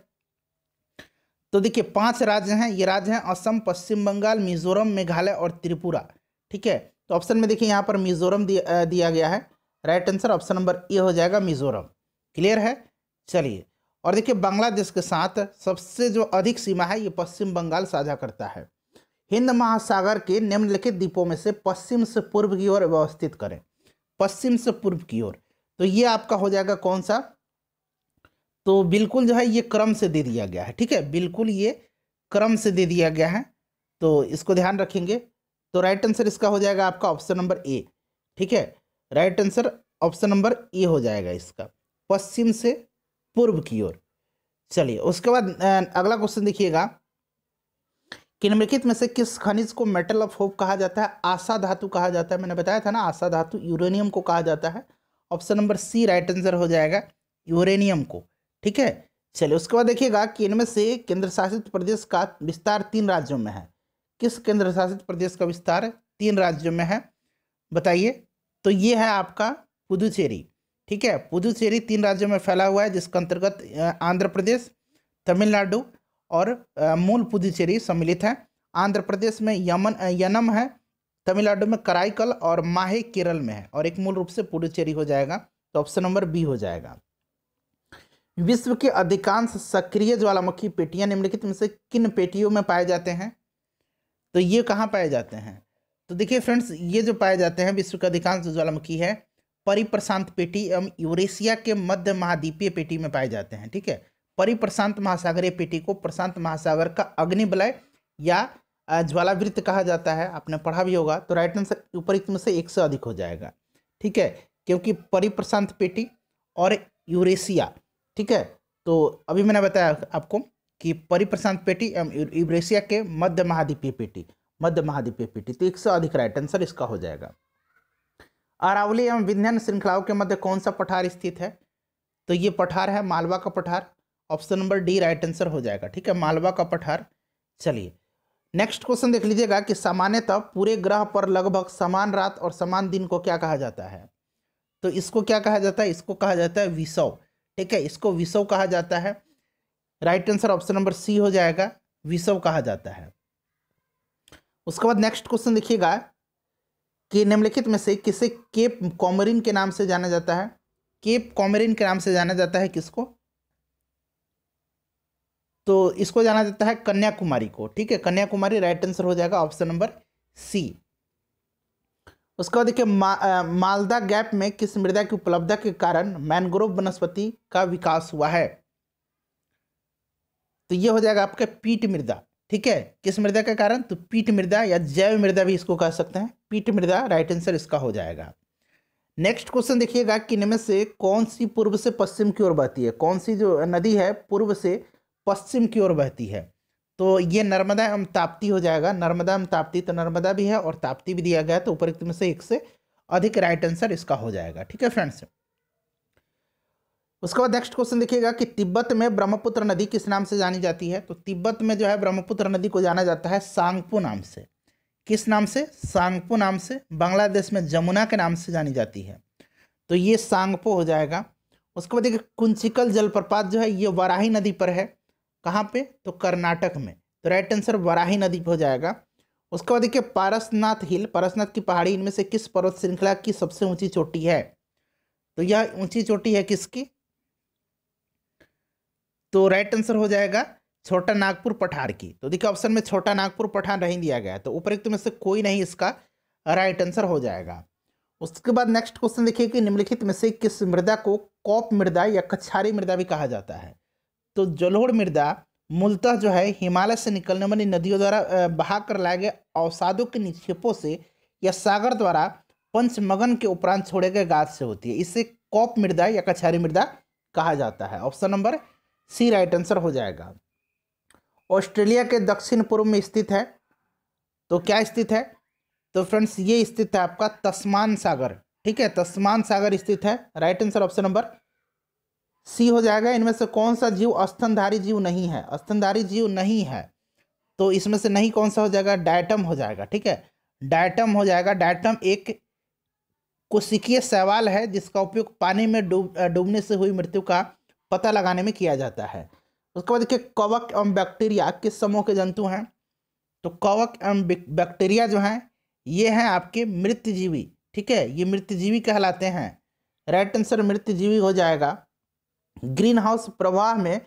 तो देखिए पांच राज्य हैं ये राज्य हैं असम पश्चिम बंगाल मिजोरम मेघालय और त्रिपुरा ठीक है तो ऑप्शन में देखिए यहाँ पर मिजोरम दिया, दिया गया है right answer option number A हो जाएगा मिजोरम क्लियर है चलिए और देखिए बांग्लादेश के साथ सबसे जो अधिक सीमा है ये पश्चिम बंगाल साझा करता है हिंद महासागर के निम्नलिखित द्वीपों में से पश्चिम से पूर्व की ओर व्यवस्थित करें पश्चिम से पूर्व की ओर तो ये आपका हो जाएगा कौन सा तो बिल्कुल जो है ये क्रम से दे दिया गया है ठीक है बिल्कुल ये क्रम से दे दिया गया है तो इसको ध्यान रखेंगे तो राइट आंसर इसका हो जाएगा आपका ऑप्शन नंबर ए ठीक है right answer option number A हो जाएगा इसका पश्चिम से पूर्व की ओर चलिए उसके बाद अगला क्वेश्चन देखिएगा कि निम्नलिखित में से किस खनिज को मेटल ऑफ होप कहा जाता है आशा धातु कहा जाता है मैंने बताया था ना आशा धातु यूरेनियम को कहा जाता है option number C right answer हो जाएगा यूरेनियम को ठीक है चलिए उसके बाद देखिएगा कि इनमें से केंद्र शासित प्रदेश का विस्तार तीन राज्यों में है किस केंद्र शासित प्रदेश का विस्तार तीन राज्यों में है बताइए तो ये है आपका पुदुचेरी ठीक है पुदुचेरी तीन राज्यों में फैला हुआ है जिसके अंतर्गत आंध्र प्रदेश तमिलनाडु और मूल पुदुचेरी सम्मिलित है आंध्र प्रदेश में यमन यनम है तमिलनाडु में कराईकल और माहे केरल में है और एक मूल रूप से पुडुचेरी हो जाएगा तो ऑप्शन नंबर बी हो जाएगा विश्व के अधिकांश सक्रिय ज्वालामुखी पेटियां निम्नलिखित में से किन पेटियों में पाए जाते हैं तो ये कहाँ पाए जाते हैं तो देखिए फ्रेंड्स ये जो पाए जाते हैं विश्व के अधिकांश ज्वालामुखी है परिप्रशांत पेटी एवं यूरेशिया के मध्य महाद्वीपीय पेटी में पाए जाते हैं ठीक है परिप्रशांत महासागरीय पेटी को प्रशांत महासागर का अग्नि या ज्वालावृत्त कहा जाता है आपने पढ़ा भी होगा तो राइट आंसर उपरुक्त में से एक से अधिक हो जाएगा ठीक है क्योंकि परिप्रशांत पेटी और यूरेशिया ठीक है तो अभी मैंने बताया आपको कि परिप्रशांत पेटी एवं यूरेशिया के मध्य महाद्वीपीय पेटी मध्य महाद्वीपीय पेटी तो एक से अधिक राइट आंसर इसका हो जाएगा अरावली एवं विंध्यन श्रृंखलाओं के मध्य कौन सा पठार स्थित है तो ये पठार है मालवा का पठार option number D right answer हो जाएगा ठीक है मालवा का पठार चलिए नेक्स्ट क्वेश्चन देख लीजिएगा कि सामान्यतः पूरे ग्रह पर लगभग समान रात और समान दिन को क्या कहा जाता है तो इसको क्या कहा जाता है इसको कहा जाता है विषव ठीक है इसको विषव कहा जाता है right answer option number C हो जाएगा विषव कहा जाता है उसके बाद नेक्स्ट क्वेश्चन देखिएगा कि निम्नलिखित में से किसे केप कॉमरिन के नाम से जाना जाता है केप कॉमरिन के नाम से जाना जाता है किसको तो इसको जाना जाता है कन्याकुमारी को ठीक है कन्याकुमारी राइट आंसर हो जाएगा ऑप्शन नंबर सी उसके बाद देखिए मा, मालदा गैप में किस मृदा की उपलब्धता के कारण मैनग्रोव वनस्पति का विकास हुआ है तो ये हो जाएगा आपका पीट मृदा ठीक है किस मृदा के कारण तो पीट मृदा या जैव मृदा भी इसको कह सकते हैं पीट मृदा राइट आंसर इसका हो जाएगा नेक्स्ट क्वेश्चन देखिएगा कि इनमें से कौन सी पूर्व से पश्चिम की ओर बहती है कौन सी जो नदी है पूर्व से पश्चिम की ओर बहती है तो ये नर्मदा एवं ताप्ती हो जाएगा नर्मदा एवं ताप्ती तो नर्मदा भी है और ताप्ती भी दिया गया तो उपरोक्त में से एक से अधिक राइट आंसर इसका हो जाएगा ठीक है फ्रेंड्स उसके बाद नेक्स्ट क्वेश्चन देखिएगा कि तिब्बत में ब्रह्मपुत्र नदी किस नाम से जानी जाती है तो तिब्बत में जो है ब्रह्मपुत्र नदी को जाना जाता है सांगपू नाम से किस नाम से सांगपू नाम से बांग्लादेश में जमुना के नाम से जानी जाती है तो ये सांगपो हो जाएगा उसके बाद देखिए कुंचिकल जलप्रपात जो है ये वराही नदी पर है कहाँ पे तो कर्नाटक में तो राइट आंसर वराही नदी पर हो जाएगा उसके बाद देखिए पारसनाथ हिल पारसनाथ की पहाड़ी इनमें से किस पर्वत श्रृंखला की सबसे ऊंची चोटी है तो यह ऊंची चोटी है किसकी तो राइट आंसर हो जाएगा छोटा नागपुर पठार की तो देखिए ऑप्शन में छोटा नागपुर पठार नहीं दिया गया तो उपरुक्त में से कोई नहीं इसका राइट आंसर हो जाएगा उसके बाद नेक्स्ट क्वेश्चन देखिए कि निम्नलिखित में से किस मृदा को कॉप मृदा या कछारी मृदा भी कहा जाता है तो जलोड़ मृदा मूलतः जो है हिमालय से निकलने वाली नदियों द्वारा बहा कर लाए गए अवसादों के निक्षेपों से या सागर द्वारा पंचमगन के उपरांत छोड़े गए गाद से होती है इसे कॉप मृदा या कछारी मृदा कहा जाता है option number C right answer हो जाएगा ऑस्ट्रेलिया के दक्षिण पूर्व में स्थित है तो क्या स्थित है तो फ्रेंड्स ये स्थित है आपका तस्मान सागर ठीक है तस्मान सागर स्थित है right answer option number C हो जाएगा इनमें से कौन सा जीव अस्तनधारी जीव नहीं है अस्तनधारी जीव नहीं है तो इसमें से नहीं कौन सा हो जाएगा डायटम हो जाएगा ठीक है डायटम हो जाएगा डायटम एक कोशिकीय सवाल है जिसका उपयोग पानी में डूब डूबने से हुई मृत्यु का पता लगाने में किया जाता है उसके बाद देखिए कवक एवं बैक्टीरिया किस समूह के जंतु हैं तो कवक एवं बैक्टीरिया जो हैं ये हैं आपके मृत्यजीवी ठीक है ये मृत्यजीवी कहलाते हैं राइट आंसर मृत्यजीवी हो जाएगा ग्रीन हाउस प्रवाह में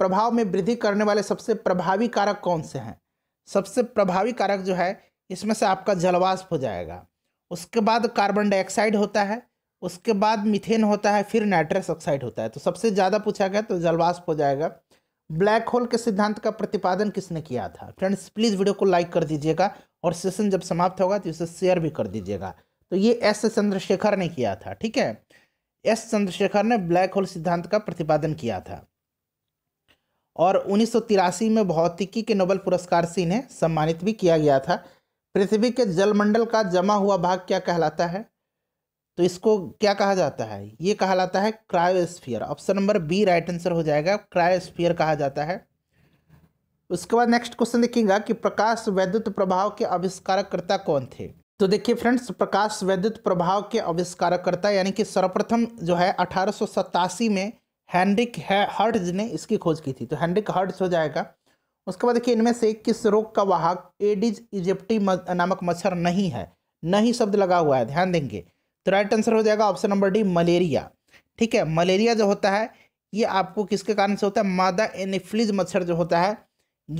प्रभाव में वृद्धि करने वाले सबसे प्रभावी कारक कौन से हैं सबसे प्रभावी कारक जो है इसमें से आपका जलवाष्प हो जाएगा उसके बाद कार्बन डाइऑक्साइड होता है उसके बाद मिथेन होता है फिर नाइट्रस ऑक्साइड होता है तो सबसे ज़्यादा पूछा गया तो जलवाष्प हो जाएगा ब्लैक होल के सिद्धांत का प्रतिपादन किसने किया था फ्रेंड्स प्लीज़ वीडियो को लाइक कर दीजिएगा और सेशन जब समाप्त होगा तो इसे शेयर भी कर दीजिएगा तो ये एस चंद्रशेखर ने किया था ठीक है एस चंद्रशेखर ने ब्लैक होल सिद्धांत का प्रतिपादन किया था और उन्नीस में भौतिकी के नोबल पुरस्कार से इन्हें सम्मानित भी किया गया था पृथ्वी के जलमंडल का जमा हुआ भाग क्या कहलाता है तो इसको क्या कहा जाता है ये कहा जाता है cryosphere option number B right answer हो जाएगा क्रायोस्फीयर कहा जाता है उसके बाद नेक्स्ट क्वेश्चन देखिएगा कि प्रकाश वैद्युत प्रभाव के आविष्कारकर्ता कौन थे तो देखिए फ्रेंड्स प्रकाश वैद्युत प्रभाव के आविष्कारकर्ता यानी कि सर्वप्रथम जो है अठारह में हैंड्रिक है, हर्ट्ज ने इसकी खोज की थी तो हैंड्रिक हर्ट्ज हो जाएगा उसके बाद देखिए इनमें से किस रोग का वाहक एडिज इजिप्टी नामक मच्छर नहीं है नहीं शब्द लगा हुआ है ध्यान देंगे तो राइट आंसर हो जाएगा ऑप्शन नंबर डी मलेरिया ठीक है मलेरिया जो होता है ये आपको किसके कारण से होता है मादा एनिफ्लिज मच्छर जो होता है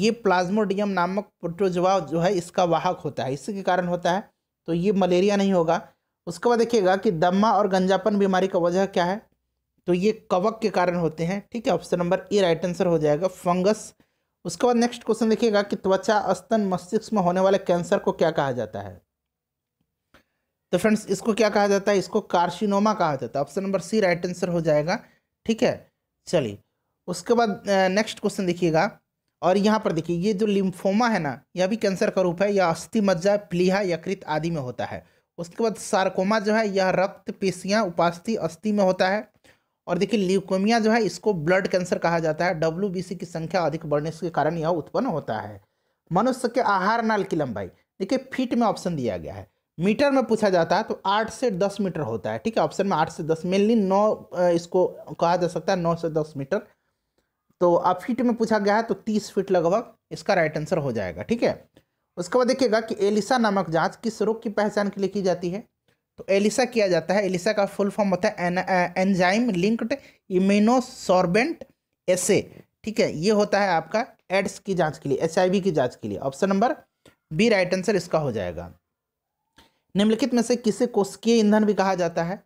ये प्लाज्मोडियम नामक प्रोटोजवा जो है इसका वाहक होता है इसी के कारण होता है तो ये मलेरिया नहीं होगा उसके बाद देखिएगा कि दम्मा और गंजापन बीमारी का वजह क्या है तो ये कवक के कारण होते हैं ठीक है option number A right answer हो जाएगा फंगस उसके बाद नेक्स्ट क्वेश्चन देखिएगा कि त्वचा स्तन मस्तिष्क में होने वाले कैंसर को क्या कहा जाता है तो फ्रेंड्स इसको क्या कहा जाता है इसको कार्सिनोमा कहा जाता है option number C right answer हो जाएगा ठीक है चलिए उसके बाद नेक्स्ट क्वेश्चन देखिएगा और यहाँ पर देखिए ये जो लिम्फोमा है ना यह भी कैंसर का रूप है यह अस्थि मज्जा प्लीहा यकृत आदि में होता है उसके बाद सार्कोमा जो है यह रक्त पेशियाँ उपास्थि अस्थि में होता है और देखिए ल्यूकोमिया जो है इसको ब्लड कैंसर कहा जाता है डब्ल्यू की संख्या अधिक बढ़ने के कारण यह उत्पन्न होता है मनुष्य के आहार नाल की लंबाई देखिए फीट में ऑप्शन दिया गया है मीटर में पूछा जाता है तो आठ से दस मीटर होता है ठीक है ऑप्शन में आठ से दस मेनली नौ इसको कहा जा सकता है नौ से दस मीटर तो अब फीट में पूछा गया है तो तीस फीट लगभग इसका राइट आंसर हो जाएगा ठीक है उसके बाद देखिएगा कि एलिसा नामक जांच किस रोग की पहचान के लिए की जाती है तो एलिसा किया जाता है एलिसा का फुल फॉर्म होता है N, enzyme linked immunosorbent assay ठीक है ये होता है आपका एड्स की जांच के लिए एच की जांच के लिए option number B right answer इसका हो जाएगा निम्नलिखित में से किसे कोशकीय ईंधन भी कहा जाता है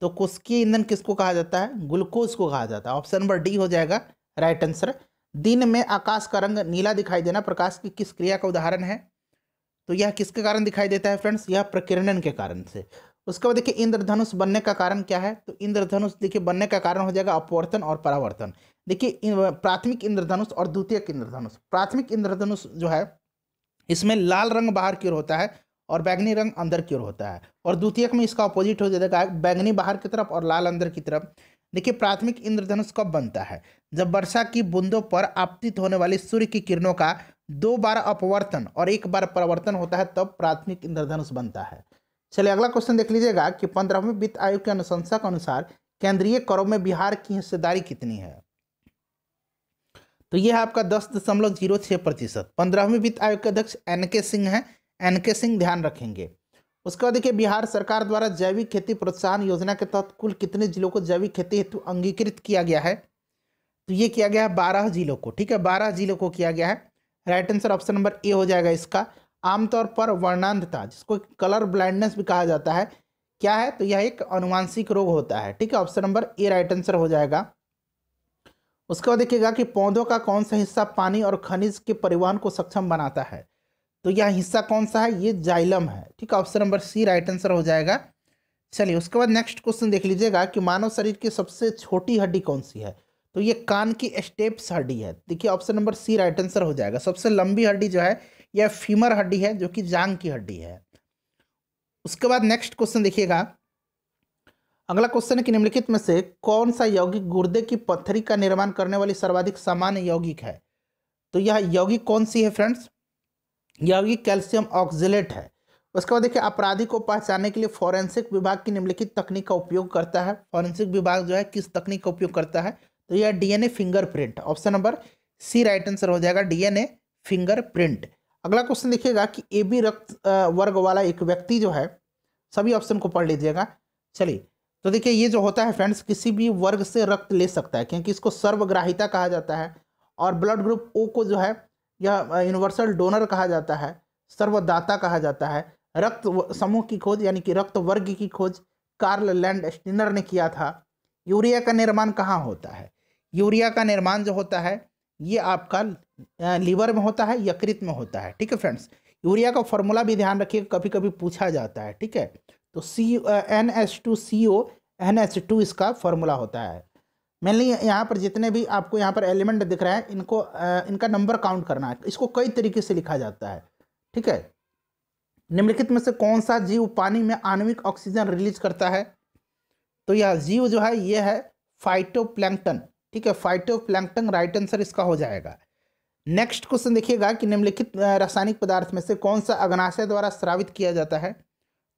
तो कोशकीय ईंधन किसको कहा जाता है ग्लूकोज को कहा जाता है ऑप्शन नंबर डी हो जाएगा राइट आंसर दिन में आकाश का रंग नीला दिखाई देना प्रकाश की किस क्रिया का उदाहरण है तो यह किसके कारण दिखाई देता है फ्रेंड्स यह प्रकीर्णन के कारण से उसके बाद देखिए इंद्रधनुष बनने का कारण क्या है तो इंद्रधनुष देखिए बनने का कारण हो जाएगा अपवर्तन और परावर्तन देखिए प्राथमिक इंद्रधनुष और द्वितीय इंद्रधनुष प्राथमिक इंद्रधनुष जो है इसमें लाल रंग बाहर की ओर होता है और बैगनी रंग अंदर की ओर होता है और द्वितीयक में इसका अपोजिट हो जाएगा है बैगनी बाहर की तरफ और लाल अंदर की तरफ देखिए प्राथमिक इंद्रधनुष कब बनता है जब वर्षा की बूंदों पर आपतित होने वाली सूर्य की किरणों का दो बार अपवर्तन और एक बार परिवर्तन होता है तब तो प्राथमिक इंद्रधनुष बनता है चलिए अगला क्वेश्चन देख लीजिएगा कि पंद्रहवें वित्त आयोग के अनुशंसा के अनुसार केंद्रीय करों में बिहार की हिस्सेदारी कितनी है तो यह आपका दस दशमलव जीरो छः प्रतिशत पंद्रहवें वित्त आयोग के अध्यक्ष एन के सिंह हैं एनकेसिंग ध्यान रखेंगे उसके बाद देखिए बिहार सरकार द्वारा जैविक खेती प्रोत्साहन योजना के तहत कुल कितने जिलों को जैविक खेती हेतु अंगीकृत किया गया है तो ये किया गया है बारह जिलों को ठीक है बारह जिलों को किया गया है right answer option number A हो जाएगा इसका आमतौर पर वर्णांधता जिसको कलर ब्लाइंडनेस भी कहा जाता है क्या है तो यह एक अनुवांशिक रोग होता है ठीक है option number A right answer हो जाएगा उसके बाद देखिएगा कि पौधों का कौन सा हिस्सा पानी और खनिज के परिवहन को सक्षम बनाता है तो यह हिस्सा कौन सा है ये जाइलम है ठीक है option number C right answer हो जाएगा चलिए उसके बाद नेक्स्ट क्वेश्चन देख लीजिएगा कि मानव शरीर की सबसे छोटी हड्डी कौन सी है तो ये कान की स्टेप्स हड्डी है देखिए option number C right answer हो जाएगा सबसे लंबी हड्डी जो है यह फीमर हड्डी है जो कि जांग की हड्डी है उसके बाद नेक्स्ट क्वेश्चन देखिएगा अगला क्वेश्चन है कि निम्नलिखित में से कौन सा यौगिक गुर्दे की पत्थरी का निर्माण करने वाली सर्वाधिक सामान्य यौगिक है तो यह यौगिक कौन सी है फ्रेंड्स यह होगी कैल्शियम ऑक्जिलेट है उसके बाद देखिए अपराधी को पहचानने के लिए फॉरेंसिक विभाग की निम्नलिखित तकनीक का उपयोग करता है फॉरेंसिक विभाग जो है किस तकनीक का उपयोग करता है तो यह DNA fingerprint option number C right answer हो जाएगा डीएनए फिंगरप्रिंट अगला क्वेश्चन देखिएगा कि ए बी रक्त वर्ग वाला एक व्यक्ति जो है सभी ऑप्शन को पढ़ लीजिएगा चलिए तो देखिए ये जो होता है फ्रेंड्स किसी भी वर्ग से रक्त ले सकता है क्योंकि इसको सर्वग्राहिता कहा जाता है और ब्लड ग्रुप ओ को जो है या यूनिवर्सल डोनर कहा जाता है सर्वदाता कहा जाता है रक्त समूह की खोज यानी कि रक्त वर्ग की खोज कार्ल लैंड स्टिनर ने किया था यूरिया का निर्माण कहाँ होता है यूरिया का निर्माण जो होता है ये आपका लीवर में होता है यकृत में होता है ठीक है फ्रेंड्स यूरिया का फॉर्मूला भी ध्यान रखिए कभी कभी पूछा जाता है ठीक है तो C N H two C O N H two इसका फॉर्मूला होता है मेनली यहाँ पर जितने भी आपको यहाँ पर एलिमेंट दिख रहा है इनको इनका नंबर काउंट करना है इसको कई तरीके से लिखा जाता है ठीक है निम्नलिखित में से कौन सा जीव पानी में आणविक ऑक्सीजन रिलीज करता है तो यह जीव जो है ये है फाइटोप्लैंकटन ठीक है फाइटोप्लैंक्टन राइट आंसर इसका हो जाएगा नेक्स्ट क्वेश्चन देखिएगा कि निम्नलिखित रासायनिक पदार्थ में से कौन सा अग्नाशय द्वारा स्रावित किया जाता है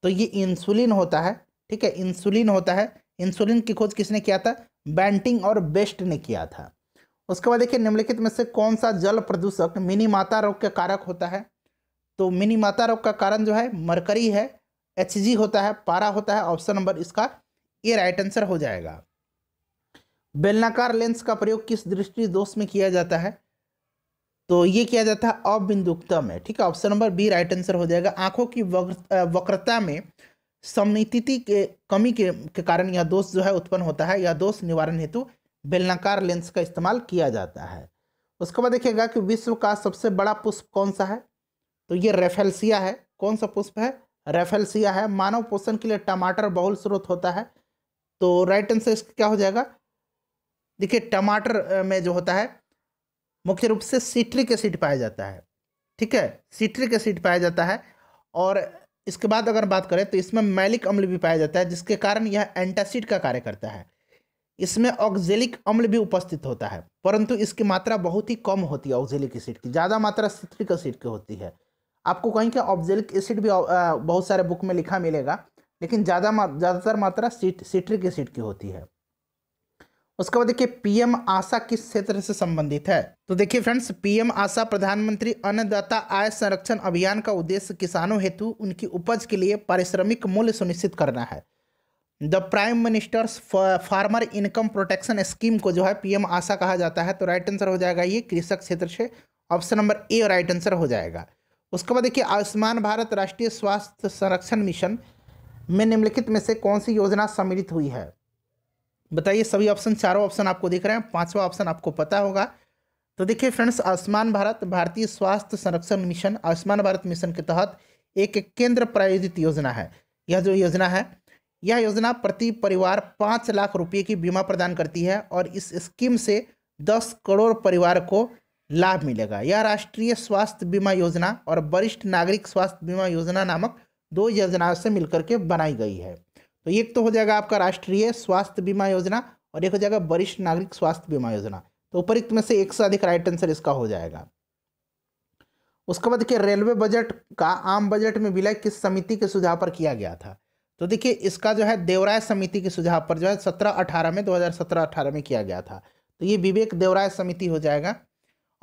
तो ये इंसुलिन होता है ठीक है इंसुलिन होता है इंसुलिन की खोज किसने किया था बैंटिंग और बेस्ट ने किया था उसके बाद देखिए निम्नलिखित में से कौन सा जल प्रदूषक मिनी माता रोग का कारक होता है तो मिनी माता रोग का कारण जो है मरकरी है एच होता है पारा होता है ऑप्शन नंबर इसका ये राइट आंसर हो जाएगा बेलनाकार लेंस का प्रयोग किस दृष्टि दोष में किया जाता है तो ये किया जाता है अबिंदुकता में ठीक है option number B right answer हो जाएगा आंखों की वक्रता में समिति के कमी के, के कारण यह दोष जो है उत्पन्न होता है यह दोष निवारण हेतु बेलनाकार लेंस का इस्तेमाल किया जाता है उसके बाद देखिएगा कि विश्व का सबसे बड़ा पुष्प कौन सा है तो ये रेफेल्सिया है कौन सा पुष्प है रेफेल्सिया है मानव पोषण के लिए टमाटर बहुल स्रोत होता है तो राइट आंसर इसका क्या हो जाएगा देखिए टमाटर में जो होता है मुख्य रूप से सीट्रिक एसिड पाया जाता है ठीक है सीट्रिक एसिड पाया जाता है और इसके बाद अगर बात करें तो इसमें मैलिक अम्ल भी पाया जाता है जिसके कारण यह एंटासिड का कार्य करता है इसमें ऑक्जेलिक अम्ल भी उपस्थित होता है परंतु इसकी मात्रा बहुत ही कम होती है ऑक्जेलिक एसिड की ज़्यादा मात्रा सिट्रिक एसिड की होती है आपको कहीं क्या ऑक्जेलिक एसिड भी बहुत सारे बुक में लिखा मिलेगा लेकिन ज़्यादा ज़्यादातर मात्रा सिट्रिक एसिड की होती है उसके बाद देखिए पीएम आशा किस क्षेत्र से संबंधित है तो देखिए फ्रेंड्स पीएम आशा प्रधानमंत्री अन्नदाता आय संरक्षण अभियान का उद्देश्य किसानों हेतु उनकी उपज के लिए पारिश्रमिक मूल्य सुनिश्चित करना है the prime minister's farmer income protection scheme को जो है पीएम आशा कहा जाता है तो राइट आंसर हो जाएगा ये कृषक क्षेत्र से option number A right answer हो जाएगा उसके बाद देखिए आयुष्मान भारत राष्ट्रीय स्वास्थ्य संरक्षण मिशन में निम्नलिखित में से कौन सी योजना सम्मिलित हुई है बताइए सभी ऑप्शन चारों ऑप्शन आपको दिख रहे हैं पांचवा ऑप्शन आपको पता होगा तो देखिए फ्रेंड्स आयुष्मान भारत भारतीय स्वास्थ्य संरक्षण मिशन आयुष्मान भारत मिशन के तहत एक केंद्र प्रायोजित योजना है यह जो योजना है यह योजना प्रति परिवार पाँच लाख रुपये की बीमा प्रदान करती है और इस स्कीम से दस करोड़ परिवार को लाभ मिलेगा यह राष्ट्रीय स्वास्थ्य बीमा योजना और वरिष्ठ नागरिक स्वास्थ्य बीमा योजना नामक दो योजनाओं से मिलकर के बनाई गई है तो एक तो हो जाएगा आपका राष्ट्रीय स्वास्थ्य बीमा योजना और एक हो जाएगा वरिष्ठ नागरिक स्वास्थ्य बीमा योजना तो उपरिक्त में से एक से अधिक राइट आंसर इसका हो जाएगा उसके बाद देखिए रेलवे बजट का आम बजट में विलय किस समिति के सुझाव पर किया गया था तो देखिए इसका जो है देवराय समिति के सुझाव पर जो है सत्रह अठारह में दो हज़ार सत्रह अठारह में किया गया था तो ये विवेक देवराय समिति हो जाएगा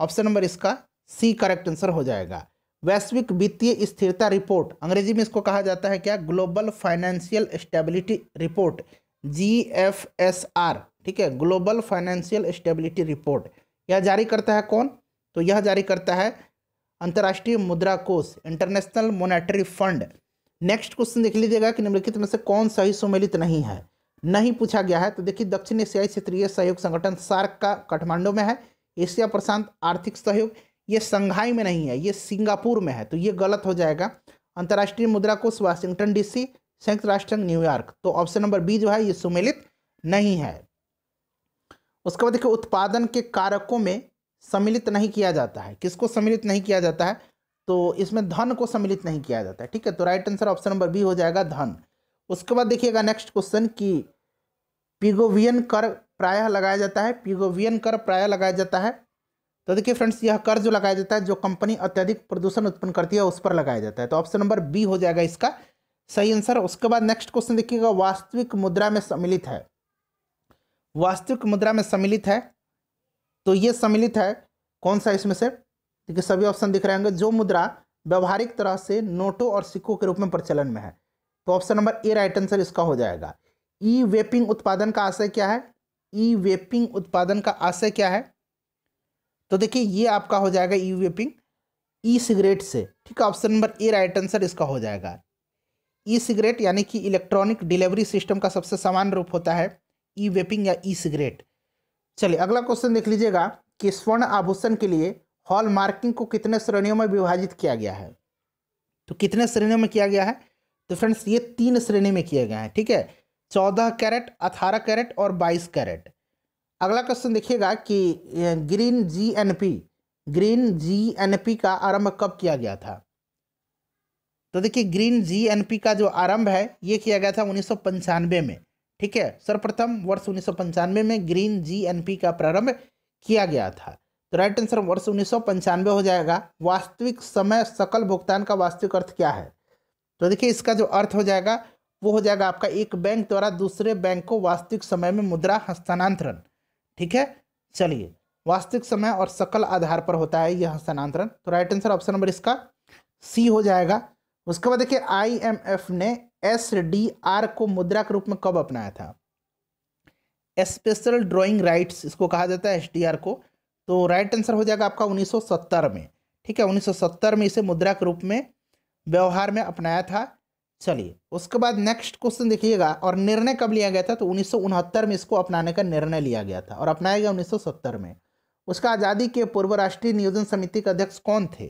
ऑप्शन नंबर इसका सी करेक्ट आंसर हो जाएगा वैश्विक वित्तीय स्थिरता रिपोर्ट अंग्रेजी में इसको कहा जाता है क्या global financial stability report G F S R ठीक है ग्लोबल फाइनेंशियल स्टेबिलिटी रिपोर्ट यह जारी करता है कौन तो यह जारी करता है अंतर्राष्ट्रीय मुद्रा कोष international monetary fund next question देख लीजिएगा कि निम्नलिखित में से कौन सही सम्मिलित नहीं है नहीं पूछा गया है तो देखिए दक्षिण एशियाई क्षेत्रीय सहयोग संगठन सार्क का काठमांडू में है एशिया प्रशांत आर्थिक सहयोग ये संघाई में नहीं है ये सिंगापुर में है तो ये गलत हो जाएगा अंतर्राष्ट्रीय मुद्रा कोष वाशिंगटन डीसी संयुक्त राष्ट्र न्यूयॉर्क तो ऑप्शन नंबर बी जो है ये सुमेलित नहीं है उसके बाद देखिए उत्पादन के कारकों में सम्मिलित नहीं किया जाता है किसको सम्मिलित नहीं किया जाता है तो इसमें धन को सम्मिलित नहीं किया जाता है ठीक है तो right answer option number B हो जाएगा धन उसके बाद देखिएगा नेक्स्ट क्वेश्चन कि पिगोवियन कर प्रायः लगाया जाता है पिगोवियन कर प्रायः लगाया जाता है तो देखिए फ्रेंड्स यह कर जो लगाया जाता है जो कंपनी अत्यधिक प्रदूषण उत्पन्न करती है उस पर लगाया जाता है तो ऑप्शन नंबर बी हो जाएगा इसका सही आंसर उसके बाद नेक्स्ट क्वेश्चन देखिएगा वास्तविक मुद्रा में सम्मिलित है वास्तविक मुद्रा में सम्मिलित है तो ये सम्मिलित है कौन सा इसमें से देखिए सभी ऑप्शन दिख रहे होंगे जो मुद्रा व्यवहारिक तरह से नोटों और सिक्कों के रूप में प्रचलन में है तो option number A right answer इसका हो जाएगा ई वेपिंग उत्पादन का आशय क्या है ई वेपिंग उत्पादन का आशय क्या है तो देखिए ये आपका हो जाएगा ई वेपिंग ई सिगरेट से ठीक है option number A right answer इसका हो जाएगा ई सिगरेट यानी कि इलेक्ट्रॉनिक डिलीवरी सिस्टम का सबसे सामान्य रूप होता है ई वेपिंग या ई सिगरेट चलिए अगला क्वेश्चन देख लीजिएगा कि स्वर्ण आभूषण के लिए हॉल मार्किंग को कितने श्रेणियों में विभाजित किया गया है तो कितने श्रेणियों में किया गया है तो फ्रेंड्स ये तीन श्रेणी में किया गया है ठीक है चौदह कैरेट अठारह कैरेट और बाईस कैरेट अगला क्वेश्चन देखिएगा कि ग्रीन जीएनपी ग्रीन जीएनपी का आरंभ कब किया गया था तो देखिए ग्रीन जीएनपी का जो आरंभ है ये किया गया था उन्नीस में ठीक है सर्वप्रथम वर्ष उन्नीस में ग्रीन जीएनपी का प्रारंभ किया गया था तो राइट आंसर वर्ष उन्नीस हो जाएगा वास्तविक समय सकल भुगतान का वास्तविक अर्थ क्या है तो देखिए इसका जो अर्थ हो जाएगा वो हो जाएगा आपका एक बैंक द्वारा दूसरे बैंक को वास्तविक समय में मुद्रा हस्तांतरण ठीक है चलिए वास्तविक समय और सकल आधार पर होता है यह हस्तांतरण तो राइट आंसर ऑप्शन नंबर इसका सी हो जाएगा उसके बाद देखिए आईएमएफ ने एस डी आर को मुद्रा के रूप में कब अपनाया था स्पेशल ड्राइंग राइट्स इसको कहा जाता है एस डी आर को तो राइट आंसर हो जाएगा आपका 1970 में ठीक है 1970 में इसे मुद्रा के रूप में व्यवहार में अपनाया था चलिए उसके बाद नेक्स्ट क्वेश्चन देखिएगा और निर्णय कब लिया गया था तो उन्नीस में इसको अपनाने का निर्णय लिया गया था और अपनाया गया उन्नीस में उसका आज़ादी के पूर्व राष्ट्रीय नियोजन समिति के अध्यक्ष कौन थे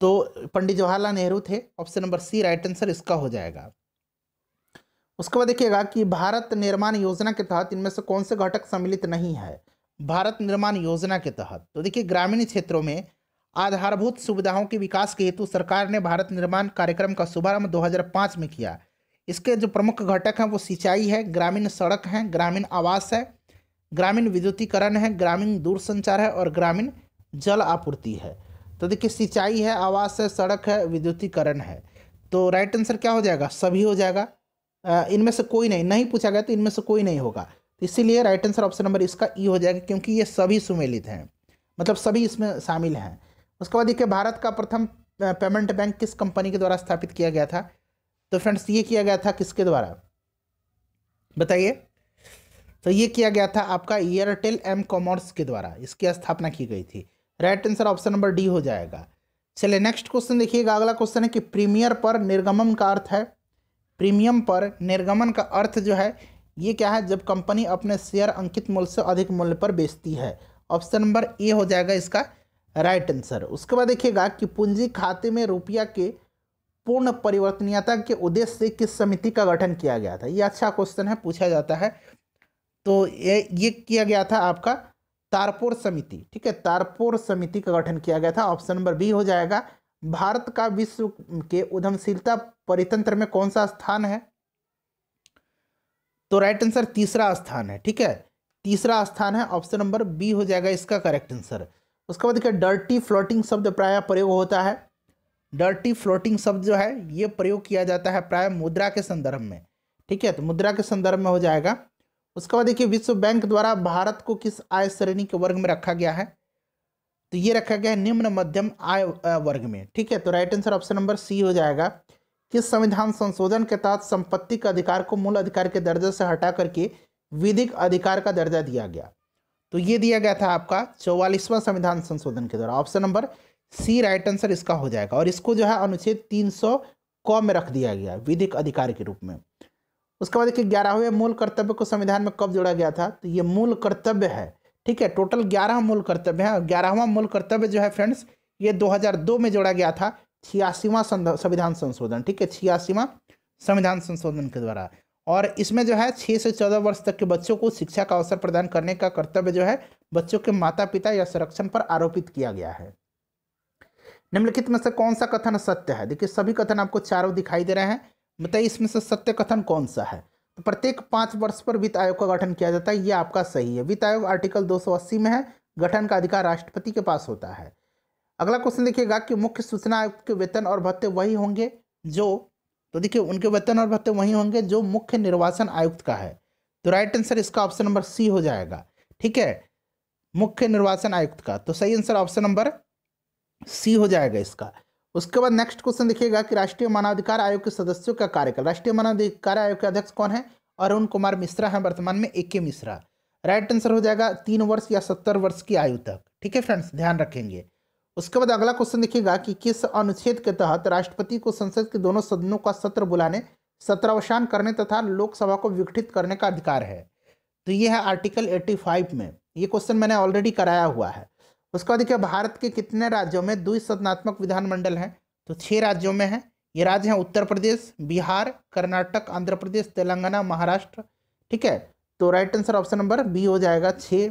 तो पंडित जवाहरलाल नेहरू थे option number C right answer इसका हो जाएगा उसके बाद देखिएगा कि भारत निर्माण योजना के तहत इनमें से कौन से घटक सम्मिलित नहीं है भारत निर्माण योजना के तहत तो देखिए ग्रामीण क्षेत्रों में आधारभूत सुविधाओं के विकास के हेतु सरकार ने भारत निर्माण कार्यक्रम का शुभारंभ 2005 में किया इसके जो प्रमुख घटक हैं वो सिंचाई है ग्रामीण सड़क है ग्रामीण आवास है ग्रामीण विद्युतीकरण है ग्रामीण दूरसंचार है और ग्रामीण जल आपूर्ति है तो देखिए सिंचाई है आवास है सड़क है विद्युतीकरण है तो राइट आंसर क्या हो जाएगा सभी हो जाएगा इनमें से कोई नहीं नहीं पूछा गया तो इनमें से कोई नहीं होगा इसीलिए राइट आंसर ऑप्शन नंबर इसका ई हो जाएगा क्योंकि ये सभी सुमेलित हैं मतलब सभी इसमें शामिल हैं उसके बाद देखिए भारत का प्रथम पेमेंट बैंक किस कंपनी के द्वारा स्थापित किया गया था तो फ्रेंड्स ये किया गया था किसके द्वारा बताइए तो ये किया गया था आपका एयरटेल एम कॉमर्स के द्वारा इसकी स्थापना की गई थी right answer option number D हो जाएगा चलिए नेक्स्ट क्वेश्चन देखिएगा अगला क्वेश्चन है कि प्रीमियर पर निर्गमन का अर्थ है प्रीमियम पर निर्गमन का अर्थ जो है ये क्या है जब कंपनी अपने शेयर अंकित मूल्य से अधिक मूल्य पर बेचती है ऑप्शन नंबर ए हो जाएगा इसका राइट आंसर उसके बाद देखिएगा कि पूंजी खाते में रुपया के पूर्ण परिवर्तनीयता के उद्देश्य से किस समिति का गठन किया गया था ये अच्छा क्वेश्चन है पूछा जाता है तो ये ये किया गया था आपका तारपोर समिति ठीक है तारपोर समिति का गठन किया गया था ऑप्शन नंबर बी हो जाएगा भारत का विश्व के उधमशीलता परितंत्र में कौन सा स्थान है तो राइट आंसर तीसरा स्थान है ठीक है तीसरा स्थान है ऑप्शन नंबर बी हो जाएगा इसका करेक्ट आंसर उसके बाद देखिए डर्टी फ्लोटिंग शब्द प्राय प्रयोग होता है डर्टी फ्लोटिंग शब्द जो है ये प्रयोग किया जाता है प्राय मुद्रा के संदर्भ में ठीक है तो मुद्रा के संदर्भ में हो जाएगा उसके बाद मतलब देखिए विश्व बैंक द्वारा भारत को किस आय श्रेणी के वर्ग में रखा गया है तो ये रखा गया है निम्न मध्यम आय वर्ग में ठीक है तो right answer option number C हो जाएगा किस संविधान संशोधन के तहत संपत्ति का अधिकार को मूल अधिकार के दर्जा से हटा करके विधिक अधिकार का दर्जा दिया गया तो ये दिया गया था आपका चौवालीसवां संविधान संशोधन के द्वारा option number C right answer इसका हो जाएगा और इसको जो है अनुच्छेद तीन सौ में रख दिया गया विधिक अधिकार के रूप में उसके बाद देखिए ग्यारहवें मूल कर्तव्य को संविधान में कब जोड़ा गया था तो ये मूल कर्तव्य है ठीक है टोटल ग्यारह मूल कर्तव्य है ग्यारहवां मूल कर्तव्य जो है फ्रेंड्स ये दो में जोड़ा गया था छियासीवा संविधान संशोधन ठीक है छियासीवा संविधान संशोधन के द्वारा और इसमें जो है छः से चौदह वर्ष तक के बच्चों को शिक्षा का अवसर प्रदान करने का कर्तव्य जो है बच्चों के माता पिता या संरक्षण पर आरोपित किया गया है निम्नलिखित में से कौन सा कथन सत्य है देखिए सभी कथन आपको चारों दिखाई दे रहे हैं बताइए इसमें से सत्य कथन कौन सा है तो प्रत्येक पाँच वर्ष पर वित्त आयोग का गठन किया जाता है ये आपका सही है वित्त आयोग आर्टिकल 280 में है गठन का अधिकार राष्ट्रपति के पास होता है अगला क्वेश्चन देखिएगा कि मुख्य सूचना आयुक्त के वेतन और भत्ते वही होंगे जो तो देखिए उनके वेतन और भत्ते वही होंगे जो मुख्य निर्वाचन आयुक्त का है तो राइट आंसर इसका ऑप्शन नंबर सी हो जाएगा ठीक है मुख्य निर्वाचन आयुक्त का तो सही आंसर ऑप्शन नंबर सी हो जाएगा इसका उसके बाद नेक्स्ट क्वेश्चन देखिएगा कि राष्ट्रीय मानवाधिकार आयोग के सदस्यों का कार्यकाल राष्ट्रीय मानवाधिकार आयोग के अध्यक्ष कौन है अरुण कुमार मिश्रा है वर्तमान में ए के मिश्रा राइट आंसर हो जाएगा तीन वर्ष या सत्तर वर्ष की आयु तक ठीक है फ्रेंड्स ध्यान रखेंगे उसके बाद अगला क्वेश्चन देखिएगा कि किस अनुच्छेद के तहत राष्ट्रपति को संसद के दोनों सदनों का सत्र बुलाने सत्रावसान करने तथा लोकसभा को विघटित करने का अधिकार है तो ये है आर्टिकल 85 में ये क्वेश्चन मैंने ऑलरेडी कराया हुआ है उसके बाद देखिए भारत के कितने राज्यों में द्विसदनात्मक विधानमंडल हैं तो छः राज्यों में हैं ये राज्य हैं उत्तर प्रदेश बिहार कर्नाटक आंध्र प्रदेश तेलंगाना महाराष्ट्र ठीक है तो right answer option number B हो जाएगा छः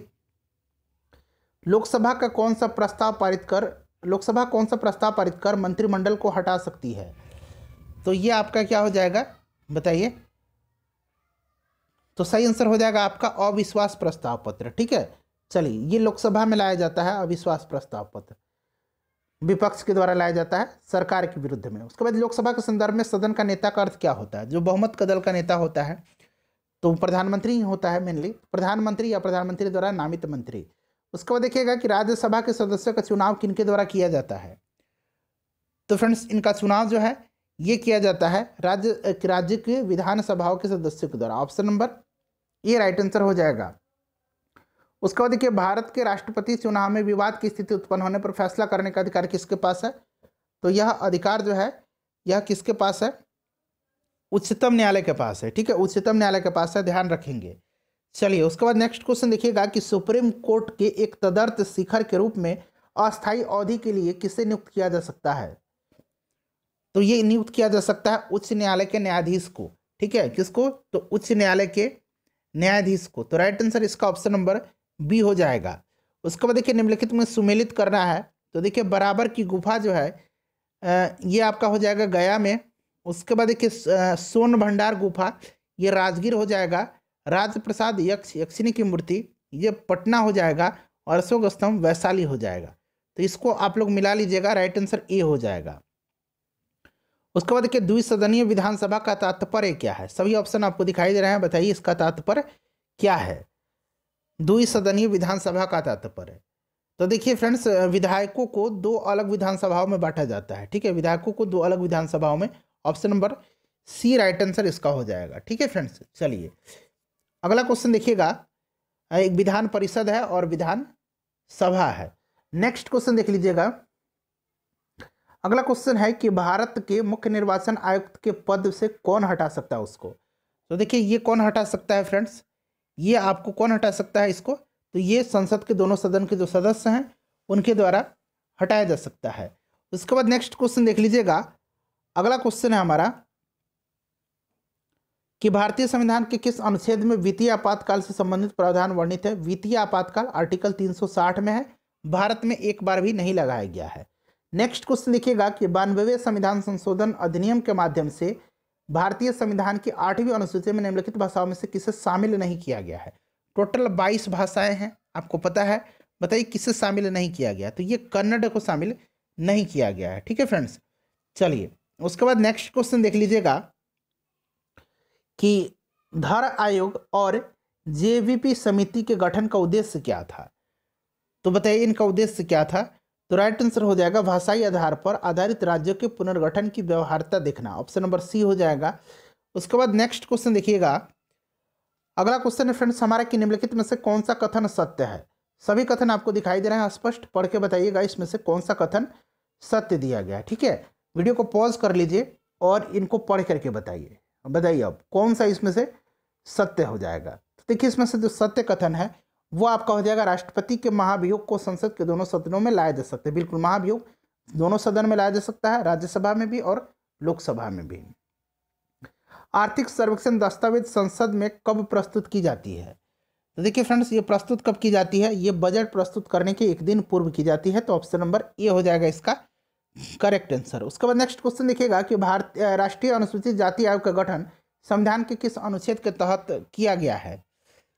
लोकसभा का कौन सा प्रस्ताव पारित कर लोकसभा कौन सा प्रस्ताव पारित कर मंत्रिमंडल को हटा सकती है तो ये आपका क्या हो जाएगा बताइए तो सही आंसर हो जाएगा आपका अविश्वास प्रस्ताव पत्र ठीक है चलिए ये लोकसभा में लाया जाता है अविश्वास प्रस्ताव पत्र विपक्ष के द्वारा लाया जाता है सरकार के विरुद्ध में उसके बाद लोकसभा के संदर्भ में सदन का नेता का अर्थ क्या होता है जो बहुमत का दल का नेता होता है तो प्रधानमंत्री होता है मेनली प्रधानमंत्री या प्रधानमंत्री द्वारा नामित मंत्री उसके बाद देखिएगा कि राज्यसभा के सदस्यों का चुनाव किन के द्वारा किया जाता है तो फ्रेंड्स इनका चुनाव जो है ये किया जाता है राज्य राज्य के विधानसभाओं के सदस्यों के द्वारा option number A right answer हो जाएगा उसके बाद देखिए भारत के राष्ट्रपति चुनाव में विवाद की स्थिति उत्पन्न होने पर फैसला करने का अधिकार किसके पास है तो यह अधिकार जो है यह किसके पास है उच्चतम न्यायालय के पास है ठीक है उच्चतम न्यायालय के पास है ध्यान रखेंगे चलिए उसके बाद नेक्स्ट क्वेश्चन देखिएगा कि सुप्रीम कोर्ट के एक तदर्थ शिखर के रूप में अस्थायी अवधि के लिए किसे नियुक्त किया जा सकता है तो ये नियुक्त किया जा सकता है उच्च न्यायालय के न्यायाधीश को ठीक है किसको तो उच्च न्यायालय के न्यायाधीश को तो राइट आंसर इसका ऑप्शन नंबर बी हो जाएगा उसके बाद देखिए निम्नलिखित में सुमेलित करना है तो देखिए बराबर की गुफा जो है ये आपका हो जाएगा गया में उसके बाद देखिए सोन भंडार गुफा ये राजगीर हो जाएगा राजप्रसाद यक्ष यक्षिणी की मूर्ति ये पटना हो जाएगा और अशोक स्तंभ वैशाली हो जाएगा तो इसको आप लोग मिला लीजिएगा राइट आंसर ए हो जाएगा उसके बाद देखिए द्विसदनीय विधानसभा का तात्पर्य क्या है सभी ऑप्शन आपको दिखाई दे रहे हैं बताइए इसका तात्पर्य क्या है द्विसदनीय विधानसभा का तात्पर्य तो देखिए फ्रेंड्स विधायकों को दो अलग विधानसभाओं में बांटा जाता है ठीक है विधायकों को दो अलग विधानसभाओं में option number C right answer इसका हो जाएगा ठीक है फ्रेंड्स चलिए अगला क्वेश्चन देखिएगा एक विधान परिषद है और विधान सभा है नेक्स्ट क्वेश्चन देख लीजिएगा अगला क्वेश्चन है कि भारत के मुख्य निर्वाचन आयुक्त के पद से कौन हटा सकता है उसको तो देखिए ये कौन हटा सकता है फ्रेंड्स ये आपको कौन हटा सकता है इसको तो ये संसद के दोनों सदन के जो सदस्य हैं उनके द्वारा हटाया जा सकता है उसके बाद नेक्स्ट क्वेश्चन देख लीजिएगा अगला क्वेश्चन है हमारा कि भारतीय संविधान के किस अनुच्छेद में वित्तीय आपातकाल से संबंधित प्रावधान वर्णित है वित्तीय आपातकाल आर्टिकल 360 में है भारत में एक बार भी नहीं लगाया गया है नेक्स्ट क्वेश्चन लिखिएगा कि बानवे संविधान संशोधन अधिनियम के माध्यम से भारतीय संविधान की आठवीं अनुसूची में निम्नलिखित भाषाओं में से किसे शामिल नहीं किया गया है टोटल बाईस भाषाएं हैं आपको पता है बताइए किसे शामिल नहीं किया गया तो ये कन्नड़ को शामिल नहीं किया गया है ठीक है फ्रेंड्स चलिए उसके बाद नेक्स्ट क्वेश्चन देख लीजिएगा कि धर आयोग और जेवीपी समिति के गठन का उद्देश्य क्या था तो बताइए इनका उद्देश्य क्या था तो राइट आंसर हो जाएगा भाषाई आधार पर आधारित राज्यों के पुनर्गठन की व्यवहारता देखना ऑप्शन नंबर सी हो जाएगा उसके बाद नेक्स्ट क्वेश्चन देखिएगा अगला क्वेश्चन है फ्रेंड्स हमारा कि निम्नलिखित में से कौन सा कथन सत्य है सभी कथन आपको दिखाई दे रहे हैं स्पष्ट पढ़ के बताइएगा इसमें से कौन सा कथन सत्य दिया गया ठीक है वीडियो को पॉज कर लीजिए और इनको पढ़ करके बताइए बताइए अब कौन सा इसमें से सत्य हो जाएगा तो देखिए इसमें से जो सत्य कथन है वो आपका हो जाएगा राष्ट्रपति के महाभियोग को संसद के दोनों सदनों में लाया जा सकता है बिल्कुल महाभियोग दोनों सदन में लाया जा सकता है राज्यसभा में भी और लोकसभा में भी आर्थिक सर्वेक्षण दस्तावेज संसद में कब प्रस्तुत की जाती है तो देखिए फ्रेंड्स ये प्रस्तुत कब की जाती है ये बजट प्रस्तुत करने के एक दिन पूर्व की जाती है तो ऑप्शन नंबर ए हो जाएगा इसका करेक्ट आंसर उसके बाद नेक्स्ट क्वेश्चन देखिएगा कि भारतीय राष्ट्रीय अनुसूचित जाति आयोग का गठन संविधान के किस अनुच्छेद के तहत किया गया है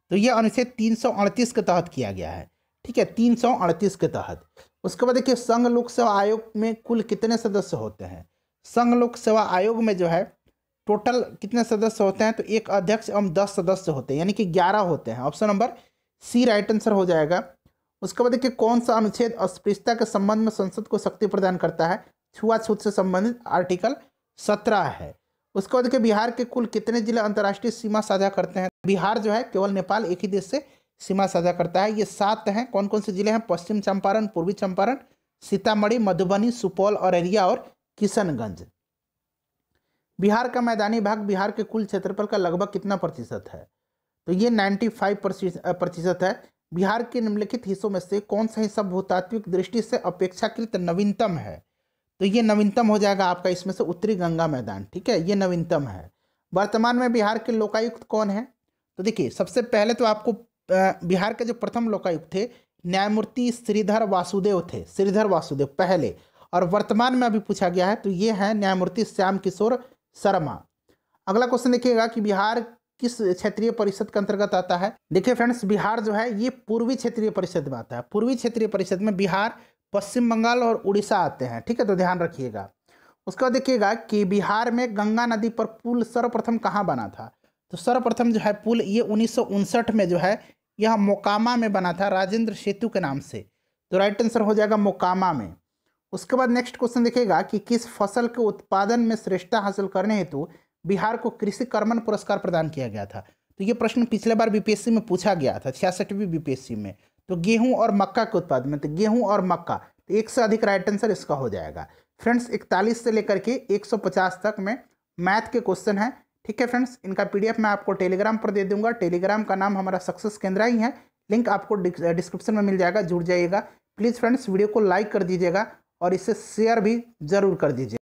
तो यह अनुच्छेद तीन के तहत किया गया है ठीक है तीन के तहत उसके बाद देखिए संघ लोक सेवा आयोग में कुल कितने सदस्य होते हैं संघ लोक सेवा आयोग में जो है टोटल कितने सदस्य होते हैं तो एक अध्यक्ष एवं दस सदस्य होते हैं यानी कि ग्यारह होते हैं option number C right answer हो जाएगा उसके बाद देखिए कौन सा अनुच्छेद अस्पृश्यता के संबंध में संसद को शक्ति प्रदान करता है छुआछूत से संबंधित आर्टिकल सत्रह है उसके बाद देखिए बिहार के कुल कितने जिले अंतर्राष्ट्रीय सीमा साझा करते हैं बिहार जो है केवल नेपाल एक ही देश से सीमा साझा करता है ये सात हैं कौन कौन से जिले हैं पश्चिम चंपारण पूर्वी चंपारण सीतामढ़ी मधुबनी सुपौल और अररिया और किशनगंज बिहार का मैदानी भाग बिहार के कुल क्षेत्रफल का लगभग कितना प्रतिशत है तो ये नाइन्टी फाइव प्रतिशत है बिहार के निम्नलिखित हिस्सों में से कौन सा हिस्सा भूतात्विक दृष्टि से अपेक्षाकृत नवीनतम है तो ये नवीनतम हो जाएगा आपका इसमें से उत्तरी गंगा मैदान ठीक है ये नवीनतम है वर्तमान में बिहार के लोकायुक्त कौन है तो देखिए सबसे पहले तो आपको बिहार के जो प्रथम लोकायुक्त थे न्यायमूर्ति श्रीधर वासुदेव थे श्रीधर वासुदेव पहले और वर्तमान में अभी पूछा गया है तो ये है न्यायमूर्ति श्याम किशोर शर्मा अगला क्वेश्चन देखिएगा कि बिहार किस क्षेत्रीय परिषद के अंतर्गत आता है देखिए फ्रेंड्स बिहार जो है ये पूर्वी क्षेत्रीय परिषद में आता है पूर्वी क्षेत्रीय परिषद में बिहार पश्चिम बंगाल और उड़ीसा आते हैं ठीक है तो ध्यान रखिएगा उसके बाद देखिएगा कि बिहार में गंगा नदी पर पुल सर्वप्रथम कहाँ बना था तो सर्वप्रथम जो है पुल ये उन्नीस में जो है यह मोकामा में बना था राजेंद्र सेतु के नाम से तो राइट आंसर हो जाएगा मोकामा में उसके बाद नेक्स्ट क्वेश्चन देखिएगा कि किस फसल के उत्पादन में श्रेष्ठता हासिल करने हेतु बिहार को कृषि कर्मन पुरस्कार प्रदान किया गया था तो ये प्रश्न पिछले बार बीपीएससी में पूछा गया था छियासठवीं बीपीएससी में तो गेहूं और मक्का के उत्पादन में तो गेहूं और मक्का तो एक से अधिक राइट आंसर इसका हो जाएगा फ्रेंड्स इकतालीस से लेकर के एक तक में मैथ के क्वेश्चन है ठीक है फ्रेंड्स इनका पी मैं आपको टेलीग्राम पर दे दूंगा टेलीग्राम का नाम हमारा सक्सेस केंद्रा ही है लिंक आपको डिस्क्रिप्शन में मिल जाएगा जुड़ जाइएगा प्लीज़ फ्रेंड्स वीडियो को लाइक कर दीजिएगा और इसे शेयर भी जरूर कर दीजिए